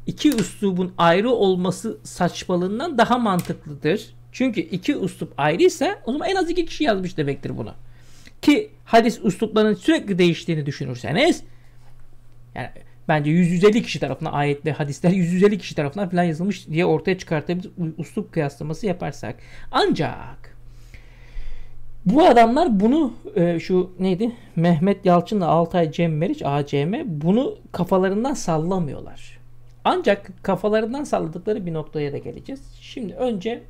iki üslubun ayrı olması saçmalığından daha mantıklıdır. Çünkü iki üslup ayrıysa o zaman en az iki kişi yazmış demektir bunu. Ki hadis üsluplarının sürekli değiştiğini düşünürseniz yani bence 150 kişi tarafından ayet ve hadisler 150 kişi tarafından falan yazılmış diye ortaya çıkartabiliriz uslup kıyaslaması yaparsak. Ancak bu adamlar bunu e, şu neydi Mehmet Yalçın'la Altay Cem Meriç ACM bunu kafalarından sallamıyorlar. Ancak kafalarından salladıkları bir noktaya da geleceğiz. Şimdi önce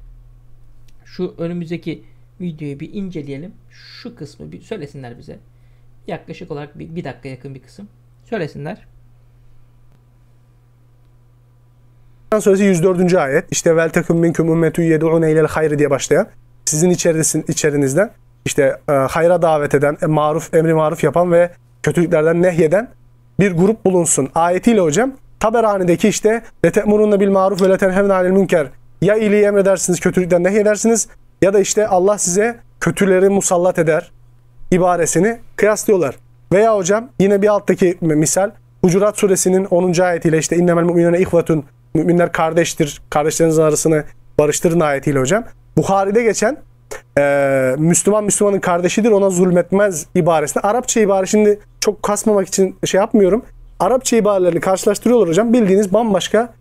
şu önümüzdeki videoyu bir inceleyelim. Şu kısmı bir söylesinler bize. Yaklaşık olarak bir, bir dakika yakın bir kısım. Söylesinler. Kur'an suresi 104. ayet. İşte vel tekum minkum ummetun yed'une ilel hayr diye başlayan. Sizin içerisin, içerinizden işte e, hayra davet eden, e, maruf, emri maruf yapan ve kötülüklerden nehyeden bir grup bulunsun. Ayetiyle hocam Taberani'deki işte lete'murunne bil maruf ve letenhevne anil münker. Ya iyiliği emredersiniz, kötülükten nehyedersiniz ya da işte Allah size kötüleri musallat eder ibaresini kıyaslıyorlar. Veya hocam yine bir alttaki misal Hucurat suresinin 10. ayetiyle işte innemel müminune ihvetun müminler kardeştir, kardeşlerinizin arasını barıştırın ayetiyle hocam. Buhari'de geçen e, Müslüman Müslümanın kardeşidir ona zulmetmez ibaresine. Arapça ibare şimdi çok kasmamak için şey yapmıyorum. Arapça ibarelerini karşılaştırıyorlar hocam. Bildiğiniz bambaşka.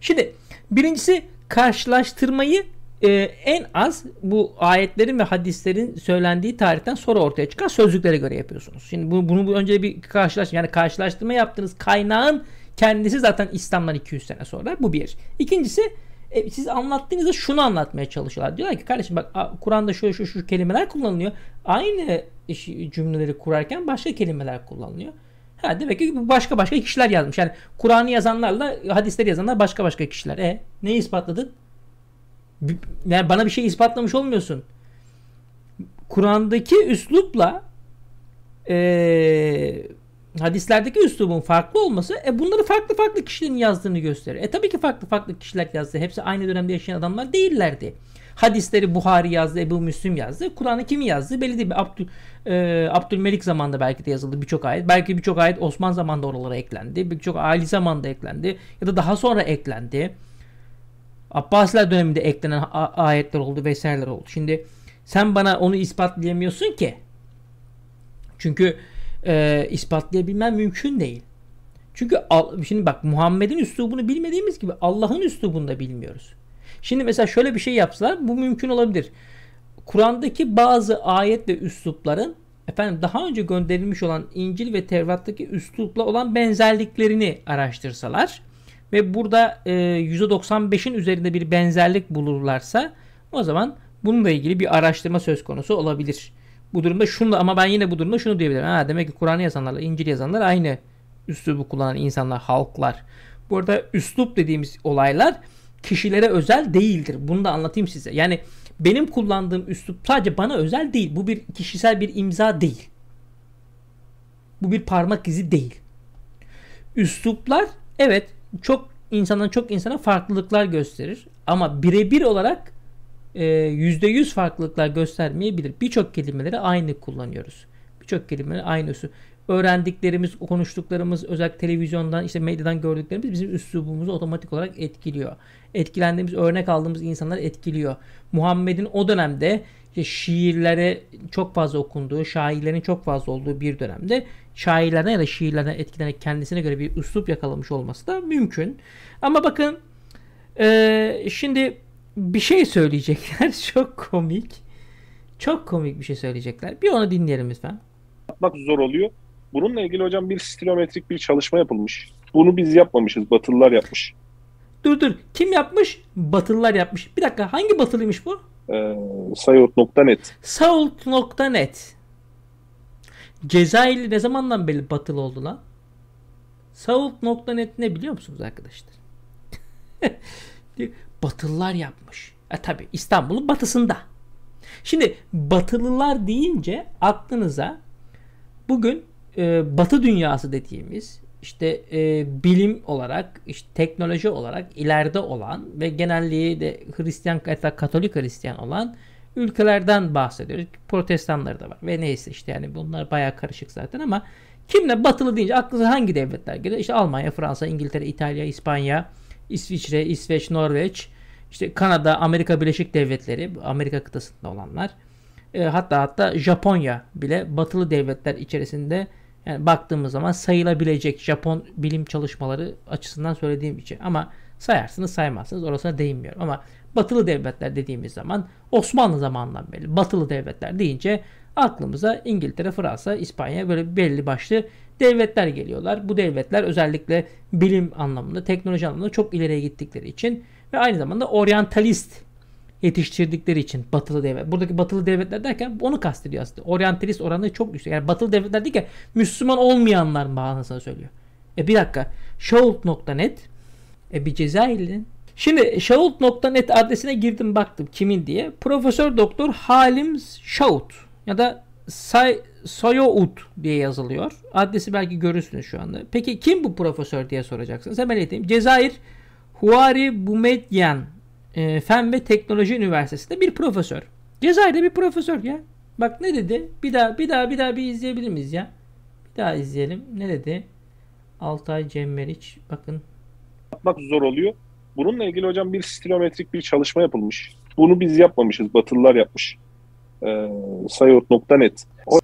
Şimdi birincisi karşılaştırmayı e, en az bu ayetlerin ve hadislerin söylendiği tarihten sonra ortaya çıkan sözlüklere göre yapıyorsunuz. Şimdi bunu, bunu önce bir karşılaştırma yani karşılaştırma yaptığınız kaynağın kendisi zaten İslam'dan 200 sene sonra bu bir. İkincisi e, siz anlattığınızda şunu anlatmaya çalışıyorlar. Diyorlar ki kardeşim bak Kur'an'da şu şu şu kelimeler kullanılıyor. Aynı işi, cümleleri kurarken başka kelimeler kullanılıyor. Ha demek ki başka başka kişiler yazmış. Yani Kur'an'ı yazanlarla hadisleri yazanlar başka başka kişiler. E ne ispatladın? Yani bana bir şey ispatlamış olmuyorsun. Kur'an'daki üslupla e, hadislerdeki üslubun farklı olması e, bunları farklı farklı kişilerin yazdığını gösterir. E tabii ki farklı farklı kişiler yazdı. Hepsi aynı dönemde yaşayan adamlar değillerdi. Hadisleri Buhari yazdı, Ebu Müslim yazdı. Kur'an'ı kim yazdı? Belli değil. Abdül, e, Abdülmelik zamanında belki de yazıldı birçok ayet. Belki birçok ayet Osman zamanında oralara eklendi. Birçok Ali zamanında eklendi. Ya da daha sonra eklendi. Abbasiler döneminde eklenen ayetler oldu vesaireler oldu. Şimdi sen bana onu ispatlayamıyorsun ki. Çünkü e, ispatlayabilmen mümkün değil. Çünkü şimdi bak Muhammed'in üslubunu bilmediğimiz gibi Allah'ın üslubunu da bilmiyoruz. Şimdi mesela şöyle bir şey yapsalar bu mümkün olabilir. Kur'an'daki bazı ayet ve üslupların efendim daha önce gönderilmiş olan İncil ve Tevrat'taki üslupla olan benzerliklerini araştırsalar ve burada e, %95'in üzerinde bir benzerlik bulurlarsa o zaman bununla ilgili bir araştırma söz konusu olabilir. Bu durumda şunu ama ben yine bu durumda şunu diyebilirim. Ha, demek ki Kur'an'ı yazanlarla İncil yazanlar aynı üslubu kullanan insanlar, halklar. Burada üslup dediğimiz olaylar kişilere özel değildir. Bunu da anlatayım size. Yani benim kullandığım üslup sadece bana özel değil. Bu bir kişisel bir imza değil. Bu bir parmak izi değil. Üsluplar evet çok insandan çok insana farklılıklar gösterir. Ama birebir olarak e, yüzde yüz farklılıklar göstermeyebilir. Birçok kelimeleri aynı kullanıyoruz. Birçok kelimeleri aynı üslup öğrendiklerimiz, konuştuklarımız, özellikle televizyondan, işte medyadan gördüklerimiz bizim üslubumuzu otomatik olarak etkiliyor. Etkilendiğimiz, örnek aldığımız insanlar etkiliyor. Muhammed'in o dönemde işte şiirlere çok fazla okunduğu, şairlerin çok fazla olduğu bir dönemde şairlerden ya da şiirlerden etkilenerek kendisine göre bir üslup yakalamış olması da mümkün. Ama bakın ee, şimdi bir şey söyleyecekler. çok komik. Çok komik bir şey söyleyecekler. Bir onu dinleyelim lütfen. Yapmak zor oluyor. Bununla ilgili hocam bir stilometrik bir çalışma yapılmış. Bunu biz yapmamışız. Batılılar yapmış. Dur dur. Kim yapmış? Batılılar yapmış. Bir dakika hangi batılıymış bu? Ee, Sayot.net Sayot.net Cezayirli ne zamandan beri batılı oldu lan? Sayot.net ne biliyor musunuz arkadaşlar? Batılılar yapmış. E tabi İstanbul'un batısında. Şimdi batılılar deyince aklınıza bugün e, Batı dünyası dediğimiz işte e, bilim olarak, işte teknoloji olarak ileride olan ve genelliği de Hristiyan hatta Katolik Hristiyan olan ülkelerden bahsediyoruz. Protestanları da var ve neyse işte yani bunlar bayağı karışık zaten ama kimle batılı deyince aklınıza hangi devletler geliyor? İşte Almanya, Fransa, İngiltere, İtalya, İspanya, İsviçre, İsveç, Norveç, işte Kanada, Amerika Birleşik Devletleri, Amerika kıtasında olanlar. E, hatta hatta Japonya bile batılı devletler içerisinde yani baktığımız zaman sayılabilecek Japon bilim çalışmaları açısından söylediğim için ama sayarsınız saymazsınız orasına değinmiyor. Ama batılı devletler dediğimiz zaman Osmanlı zamanından beri batılı devletler deyince aklımıza İngiltere, Fransa, İspanya böyle belli başlı devletler geliyorlar. Bu devletler özellikle bilim anlamında, teknoloji anlamında çok ileriye gittikleri için ve aynı zamanda oryantalist yetiştirdikleri için batılı devlet. Buradaki batılı devletler derken onu kastediyor aslında. Oryantalist oranı çok yüksek. Yani batılı devletler değil ki Müslüman olmayanlar manasına söylüyor. E bir dakika. Şault.net e bir Cezayirli'nin Şimdi şault.net adresine girdim baktım kimin diye. Profesör Doktor Halim Şaut ya da Say Sayout diye yazılıyor. Adresi belki görürsünüz şu anda. Peki kim bu profesör diye soracaksınız. Hemen edeyim. Cezayir Huari Bumedyen e, Fen ve Teknoloji Üniversitesi'nde bir profesör. Cezayir'de bir profesör ya. Bak ne dedi? Bir daha bir daha bir daha bir izleyebilir miyiz ya? Bir daha izleyelim. Ne dedi? Altay Cemmeriç bakın. Yapmak zor oluyor. Bununla ilgili hocam bir stilometrik bir çalışma yapılmış. Bunu biz yapmamışız. Batılılar yapmış. Ee, sayot.net. O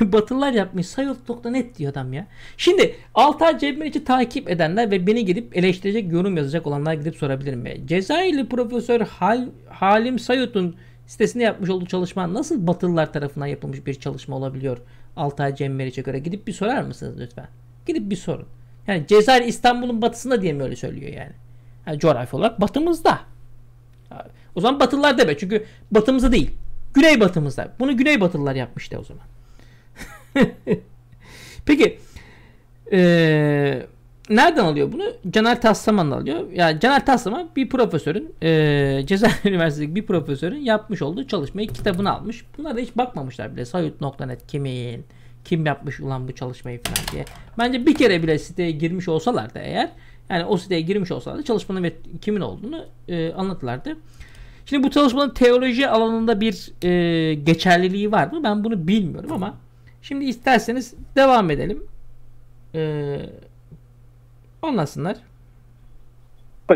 Batılılar yapmış. Sayılt.net diyor adam ya. Şimdi Altay Cebmeriç'i takip edenler ve beni gidip eleştirecek, yorum yazacak olanlar gidip sorabilir mi? Cezayirli Profesör Hal, Halim Sayut'un sitesinde yapmış olduğu çalışma nasıl Batılılar tarafından yapılmış bir çalışma olabiliyor Altay Cemberiç'e göre? Gidip bir sorar mısınız lütfen? Gidip bir sorun. Yani Cezayir İstanbul'un batısında diye mi öyle söylüyor yani? yani coğrafi olarak batımızda. O zaman Batılılar deme çünkü batımızda değil. Güney batımızda. Bunu Güney Batılılar yapmıştı o zaman. Peki ee, nereden alıyor bunu? Caner Taslaman alıyor. Yani Caner Taslaman bir profesörün e, Cezayir Üniversitesi bir profesörün yapmış olduğu çalışmayı kitabını almış. Bunlara da hiç bakmamışlar bile. Sayut.net kimin? Kim yapmış ulan bu çalışmayı falan diye. Bence bir kere bile siteye girmiş olsalar da eğer yani o siteye girmiş olsalar da çalışmanın ve kimin olduğunu e, anlatırlardı. Şimdi bu çalışmanın teoloji alanında bir e, geçerliliği var mı? Ben bunu bilmiyorum ama Şimdi isterseniz devam edelim. Ee, anlasınlar.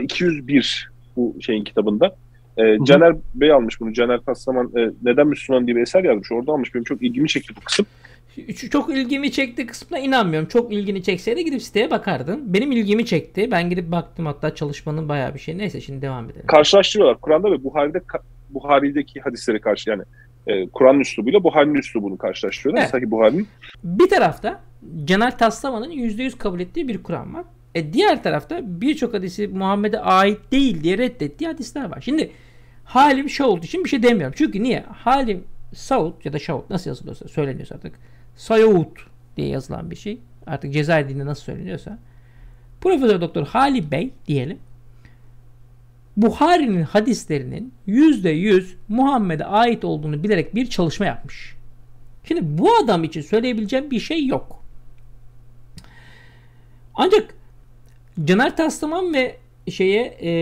201 bu şeyin kitabında. E, ee, Caner Bey almış bunu. Caner Taslaman e, Neden Müslüman diye bir eser yazmış. Orada almış. Benim çok ilgimi çekti bu kısım. Çok ilgimi çekti kısmına inanmıyorum. Çok ilgini çekseydi gidip siteye bakardın. Benim ilgimi çekti. Ben gidip baktım hatta çalışmanın bayağı bir şey. Neyse şimdi devam edelim. Karşılaştırıyorlar. Kur'an'da ve Buhari'de Buhari'deki hadisleri karşı yani e, Kur'an üslubuyla Buhari'nin üslubunu karşılaştırıyorlar. Evet. Mesela ki Buhari'nin... Bir tarafta Genel Taslaman'ın %100 kabul ettiği bir Kur'an var. E diğer tarafta birçok hadisi Muhammed'e ait değil diye reddettiği hadisler var. Şimdi Halim Şavut şey için bir şey demiyorum. Çünkü niye? Halim Saud ya da Şavut nasıl yazılıyorsa söyleniyorsa artık Sayavut diye yazılan bir şey. Artık Cezayir dilinde nasıl söyleniyorsa. Profesör Doktor Halim Bey diyelim. Buhari'nin hadislerinin %100 Muhammed'e ait olduğunu bilerek bir çalışma yapmış. Şimdi bu adam için söyleyebileceğim bir şey yok. Ancak Caner Taslaman ve şeye e,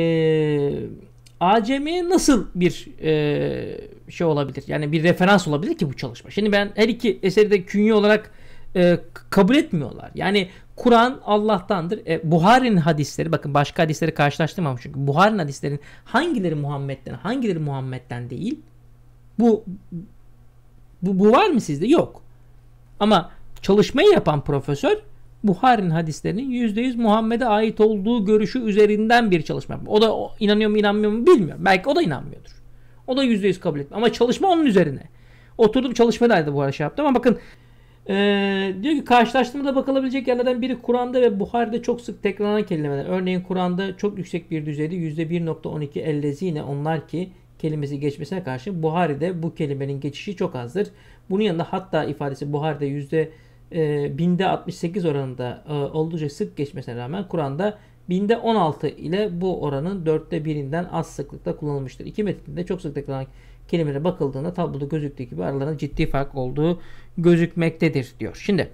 ACM'ye nasıl bir e, şey olabilir? Yani bir referans olabilir ki bu çalışma. Şimdi ben her iki eseri de künye olarak e, kabul etmiyorlar. Yani Kur'an Allah'tandır. E, Buhari'nin hadisleri bakın başka hadisleri karşılaştırmam çünkü Buhari'nin hadislerin hangileri Muhammed'den hangileri Muhammed'den değil? Bu bu, bu var mı sizde? Yok. Ama çalışmayı yapan profesör Buhari'nin hadislerinin %100 Muhammed'e ait olduğu görüşü üzerinden bir çalışma yapıyor. O da o, inanıyor mu inanmıyor mu bilmiyorum. Belki o da inanmıyordur. O da %100 kabul etmiyor. Ama çalışma onun üzerine. Oturdum çalışma da bu arada şey yaptım ama bakın ee, diyor ki karşılaştırmada bakılabilecek yerlerden biri Kur'an'da ve Buhari'de çok sık tekrarlanan kelimeler. Örneğin Kur'an'da çok yüksek bir düzeyde yüzde %1.12 ellezine onlar ki kelimesi geçmesine karşı Buhari'de bu kelimenin geçişi çok azdır. Bunun yanında hatta ifadesi Buhari'de yüzde e, binde 68 oranında e, oldukça sık geçmesine rağmen Kur'an'da binde 16 ile bu oranın dörtte birinden az sıklıkta kullanılmıştır. İki metinde çok sık tekrarlanan kelimelere bakıldığında tabloda gözüktüğü gibi aralarında ciddi fark olduğu gözükmektedir diyor. Şimdi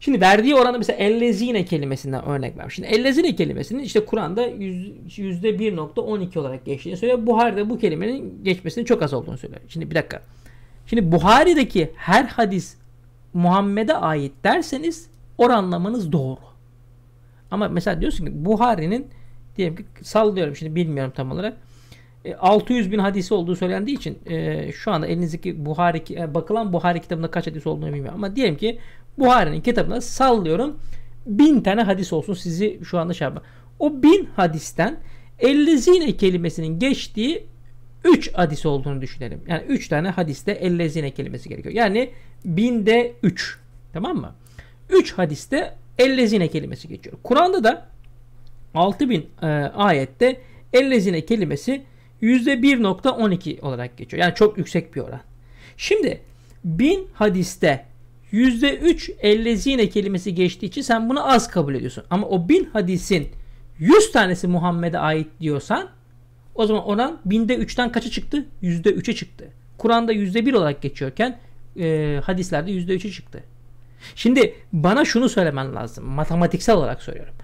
Şimdi verdiği oranı mesela ellezine kelimesinden örnek vermiş. Şimdi ellezine kelimesinin işte Kur'an'da yüzde %1.12 olarak geçtiğini söylüyor. Buhari'de bu kelimenin geçmesinin çok az olduğunu söylüyor. Şimdi bir dakika. Şimdi Buhari'deki her hadis Muhammed'e ait derseniz oranlamanız doğru. Ama mesela diyorsun ki Buhari'nin diyelim ki sallıyorum şimdi bilmiyorum tam olarak. 600 e, bin hadisi olduğu söylendiği için e, şu anda elinizdeki Buhari e, bakılan Buhari kitabında kaç hadis olduğunu bilmiyorum ama diyelim ki Buhari'nin kitabında sallıyorum bin tane hadis olsun sizi şu anda şey yapma. O bin hadisten ellezine kelimesinin geçtiği 3 hadis olduğunu düşünelim. Yani 3 tane hadiste ellezine kelimesi gerekiyor. Yani binde 3. Tamam mı? 3 hadiste ellezine kelimesi geçiyor. Kur'an'da da 6000 e, ayette ellezine kelimesi %1.12 olarak geçiyor. Yani çok yüksek bir oran. Şimdi bin hadiste %3 ellezine kelimesi geçtiği için sen bunu az kabul ediyorsun. Ama o bin hadisin 100 tanesi Muhammed'e ait diyorsan o zaman oran binde 3'ten kaça çıktı? %3'e çıktı. Kur'an'da %1 olarak geçiyorken e, hadislerde %3'e çıktı. Şimdi bana şunu söylemen lazım. Matematiksel olarak söylüyorum.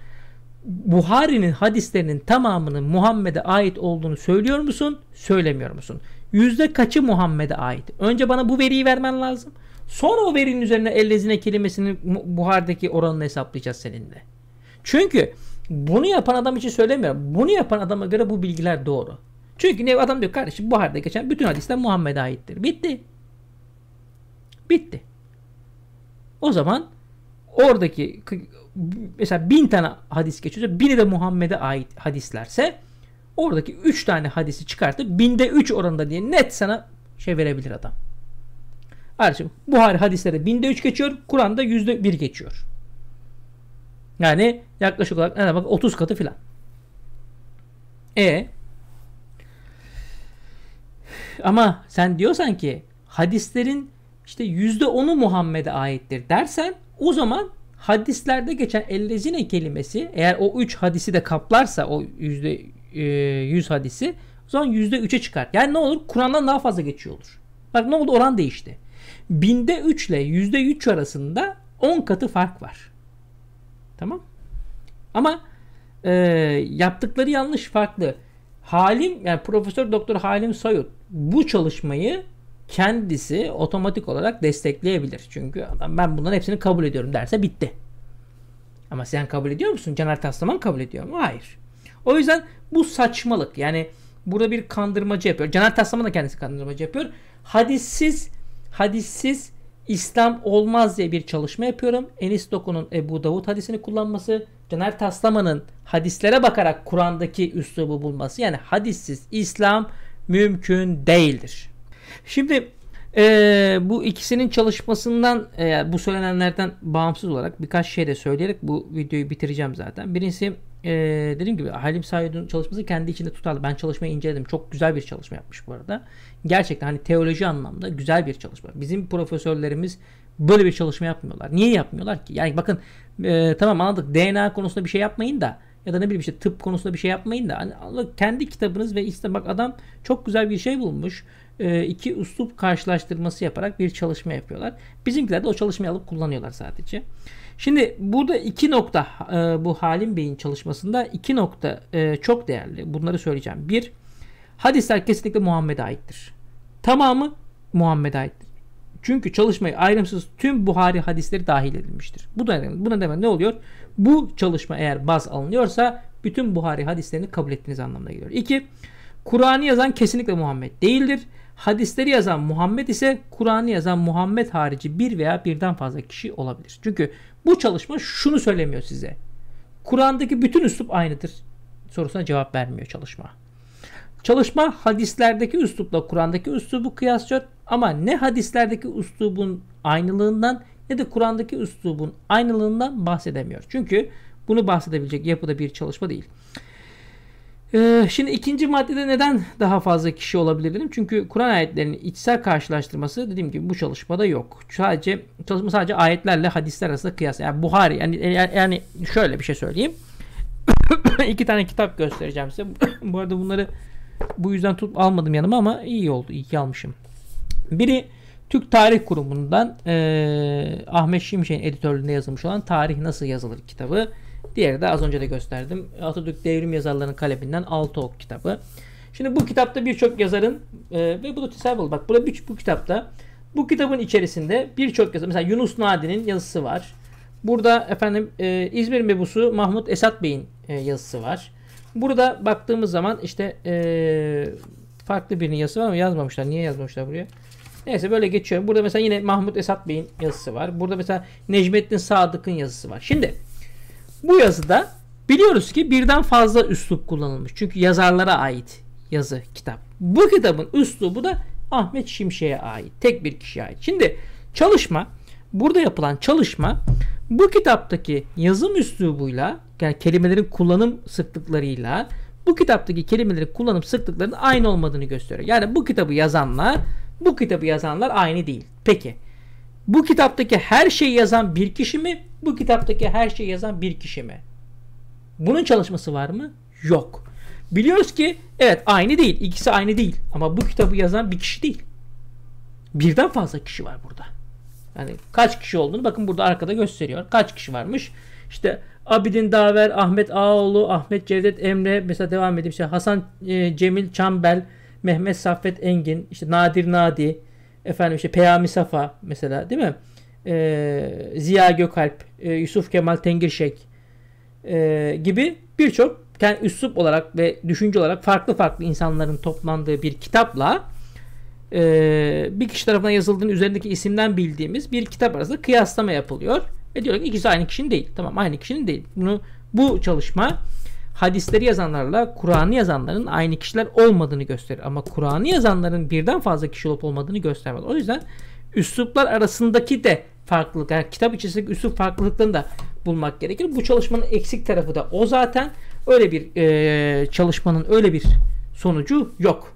Buhari'nin hadislerinin tamamının Muhammed'e ait olduğunu söylüyor musun? Söylemiyor musun? Yüzde kaçı Muhammed'e ait? Önce bana bu veriyi vermen lazım. Sonra o verinin üzerine ellezine kelimesinin Buhar'daki oranını hesaplayacağız seninle. Çünkü bunu yapan adam için söylemiyorum. Bunu yapan adama göre bu bilgiler doğru. Çünkü ne adam diyor kardeşim Buhar'da geçen bütün hadisler Muhammed'e aittir. Bitti. Bitti. O zaman oradaki mesela bin tane hadis geçiyorsa biri de Muhammed'e ait hadislerse oradaki üç tane hadisi çıkartıp binde üç oranında diye net sana şey verebilir adam. Ayrıca Buhari hadisleri binde üç geçiyor. Kur'an'da yüzde bir geçiyor. Yani yaklaşık olarak ne bak 30 katı filan. E ama sen diyorsan ki hadislerin işte yüzde onu Muhammed'e aittir dersen o zaman hadislerde geçen ellezine kelimesi eğer o 3 hadisi de kaplarsa o yüzde e, yüz hadisi o zaman yüzde üçe çıkar. Yani ne olur? Kur'an'dan daha fazla geçiyor olur. Bak ne oldu? Oran değişti. Binde 3 ile yüzde üç arasında 10 katı fark var. Tamam. Ama e, yaptıkları yanlış farklı. Halim yani Profesör Doktor Halim Sayut bu çalışmayı kendisi otomatik olarak destekleyebilir. Çünkü adam ben bunların hepsini kabul ediyorum derse bitti. Ama sen kabul ediyor musun? Caner Taslaman kabul ediyor mu? Hayır. O yüzden bu saçmalık. Yani burada bir kandırmacı yapıyor. Caner Taslaman da kendisi kandırmacı yapıyor. Hadissiz, hadissiz İslam olmaz diye bir çalışma yapıyorum. Enis Doku'nun Ebu Davud hadisini kullanması, Caner Taslaman'ın hadislere bakarak Kur'an'daki üslubu bulması. Yani hadissiz İslam mümkün değildir. Şimdi e, bu ikisinin çalışmasından e, bu söylenenlerden bağımsız olarak birkaç şey de söyleyerek bu videoyu bitireceğim zaten. Birincisi e, dediğim gibi Halim Sayyid'in çalışması kendi içinde tutarlı. Ben çalışmayı inceledim. Çok güzel bir çalışma yapmış bu arada. Gerçekten hani teoloji anlamda güzel bir çalışma. Bizim profesörlerimiz böyle bir çalışma yapmıyorlar. Niye yapmıyorlar ki? Yani bakın e, tamam anladık DNA konusunda bir şey yapmayın da ya da ne bileyim işte tıp konusunda bir şey yapmayın da hani kendi kitabınız ve işte bak adam çok güzel bir şey bulmuş. E, iki üslup karşılaştırması yaparak bir çalışma yapıyorlar. Bizimkiler de o çalışmayı alıp kullanıyorlar sadece. Şimdi burada iki nokta e, bu Halim Bey'in çalışmasında iki nokta e, çok değerli. Bunları söyleyeceğim. Bir, hadisler kesinlikle Muhammed'e aittir. Tamamı Muhammed'e aittir. Çünkü çalışmaya ayrımsız tüm Buhari hadisleri dahil edilmiştir. Bu da Bu ne demek ne oluyor? Bu çalışma eğer baz alınıyorsa bütün Buhari hadislerini kabul ettiğiniz anlamına geliyor. İki, Kur'an'ı yazan kesinlikle Muhammed değildir. Hadisleri yazan Muhammed ise Kur'an'ı yazan Muhammed harici bir veya birden fazla kişi olabilir. Çünkü bu çalışma şunu söylemiyor size. Kur'an'daki bütün üslup aynıdır sorusuna cevap vermiyor çalışma. Çalışma hadislerdeki üslupla Kur'an'daki üslubu kıyaslıyor ama ne hadislerdeki üslubun aynılığından ne de Kur'an'daki üslubun aynılığından bahsedemiyor. Çünkü bunu bahsedebilecek yapıda bir çalışma değil. Ee, şimdi ikinci maddede neden daha fazla kişi olabilir dedim. Çünkü Kur'an ayetlerinin içsel karşılaştırması dediğim gibi bu çalışmada yok. Sadece çalışma sadece ayetlerle hadisler arasında kıyas. Yani Buhari yani, yani şöyle bir şey söyleyeyim. İki tane kitap göstereceğim size. bu arada bunları bu yüzden tutup almadım yanıma ama iyi oldu. iyi ki almışım. Biri Türk Tarih Kurumu'ndan e, Ahmet Şimşek'in editörlüğünde yazılmış olan Tarih Nasıl Yazılır kitabı. Diğeri de az önce de gösterdim. Atatürk Devrim Yazarlarının Kaleminden Altı Ok kitabı. Şimdi bu kitapta birçok yazarın e, ve bu da Tisabel bak burada bir, bu kitapta bu kitabın içerisinde birçok yazar mesela Yunus Nadi'nin yazısı var. Burada efendim e, İzmir mebusu Mahmut Esat Bey'in e, yazısı var. Burada baktığımız zaman işte e, farklı birinin yazısı var ama yazmamışlar. Niye yazmamışlar buraya? Neyse böyle geçiyorum. Burada mesela yine Mahmut Esat Bey'in yazısı var. Burada mesela Necmettin Sadık'ın yazısı var. Şimdi bu yazıda biliyoruz ki birden fazla üslup kullanılmış. Çünkü yazarlara ait yazı kitap. Bu kitabın üslubu da Ahmet Şimşek'e ait. Tek bir kişiye ait. Şimdi çalışma burada yapılan çalışma bu kitaptaki yazım üslubuyla yani kelimelerin kullanım sıklıklarıyla bu kitaptaki kelimelerin kullanım sıklıklarının aynı olmadığını gösteriyor. Yani bu kitabı yazanlar bu kitabı yazanlar aynı değil. Peki bu kitaptaki her şeyi yazan bir kişi mi bu kitaptaki her şeyi yazan bir kişi mi? Bunun çalışması var mı? Yok. Biliyoruz ki evet aynı değil. İkisi aynı değil. Ama bu kitabı yazan bir kişi değil. Birden fazla kişi var burada. Yani kaç kişi olduğunu bakın burada arkada gösteriyor. Kaç kişi varmış? İşte Abidin Daver, Ahmet Ağoğlu, Ahmet Cevdet Emre mesela devam edip işte Hasan e, Cemil Çambel, Mehmet Saffet Engin, işte Nadir Nadi, efendim işte Peyami Safa mesela değil mi? e, Ziya Gökalp, e, Yusuf Kemal Tengirşek e, gibi birçok yani üslup olarak ve düşünce olarak farklı farklı insanların toplandığı bir kitapla e, bir kişi tarafından yazıldığını üzerindeki isimden bildiğimiz bir kitap arasında kıyaslama yapılıyor. Ve diyorlar ki ikisi aynı kişinin değil. Tamam aynı kişinin değil. Bunu bu çalışma hadisleri yazanlarla Kur'an'ı yazanların aynı kişiler olmadığını gösterir. Ama Kur'an'ı yazanların birden fazla kişi olup olmadığını göstermez. O yüzden üsluplar arasındaki de farklılık, yani kitap içerisindeki üslup farklılıklarını da bulmak gerekir. Bu çalışmanın eksik tarafı da o zaten. Öyle bir e, çalışmanın öyle bir sonucu yok.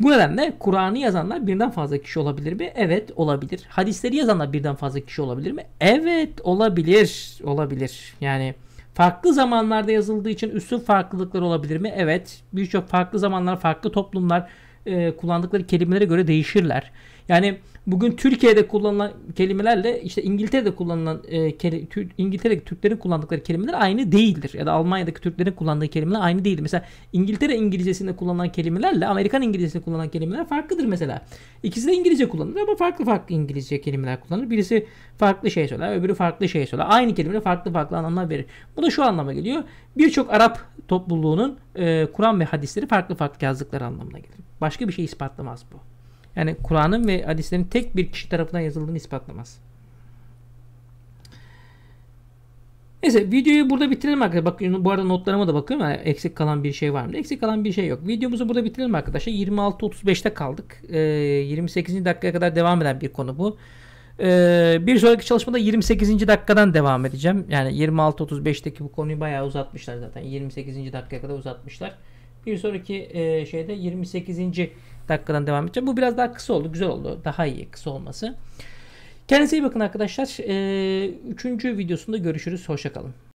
Bu nedenle Kur'an'ı yazanlar birden fazla kişi olabilir mi? Evet olabilir. Hadisleri yazanlar birden fazla kişi olabilir mi? Evet olabilir. Olabilir. Yani farklı zamanlarda yazıldığı için üslup farklılıkları olabilir mi? Evet. Birçok farklı zamanlar, farklı toplumlar e, kullandıkları kelimelere göre değişirler. Yani bugün Türkiye'de kullanılan kelimelerle işte İngiltere'de kullanılan e, Tür, İngiltere'deki Türklerin kullandıkları kelimeler aynı değildir. Ya da Almanya'daki Türklerin kullandığı kelimeler aynı değildir. Mesela İngiltere İngilizcesinde kullanılan kelimelerle Amerikan İngilizcesinde kullanılan kelimeler farklıdır mesela. İkisi de İngilizce kullanılır ama farklı farklı İngilizce kelimeler kullanılır. Birisi farklı şey söyler, öbürü farklı şey söyler. Aynı kelime farklı farklı anlamlar verir. Bu da şu anlama geliyor. Birçok Arap topluluğunun e, Kur'an ve hadisleri farklı farklı yazdıkları anlamına gelir. Başka bir şey ispatlamaz bu. Yani Kur'an'ın ve hadislerin tek bir kişi tarafından yazıldığını ispatlamaz. Neyse videoyu burada bitirelim arkadaşlar. Bak bu arada notlarıma da bakıyorum. Yani eksik kalan bir şey var mı? Eksik kalan bir şey yok. Videomuzu burada bitirelim arkadaşlar. 26.35'te kaldık. Ee, 28. dakikaya kadar devam eden bir konu bu. Ee, bir sonraki çalışmada 28. dakikadan devam edeceğim. Yani 26.35'teki bu konuyu bayağı uzatmışlar zaten. 28. dakikaya kadar uzatmışlar. Bir sonraki e, şeyde 28 dakikadan devam edeceğim. Bu biraz daha kısa oldu. Güzel oldu. Daha iyi kısa olması. Kendinize iyi bakın arkadaşlar. Ee, üçüncü videosunda görüşürüz. Hoşçakalın.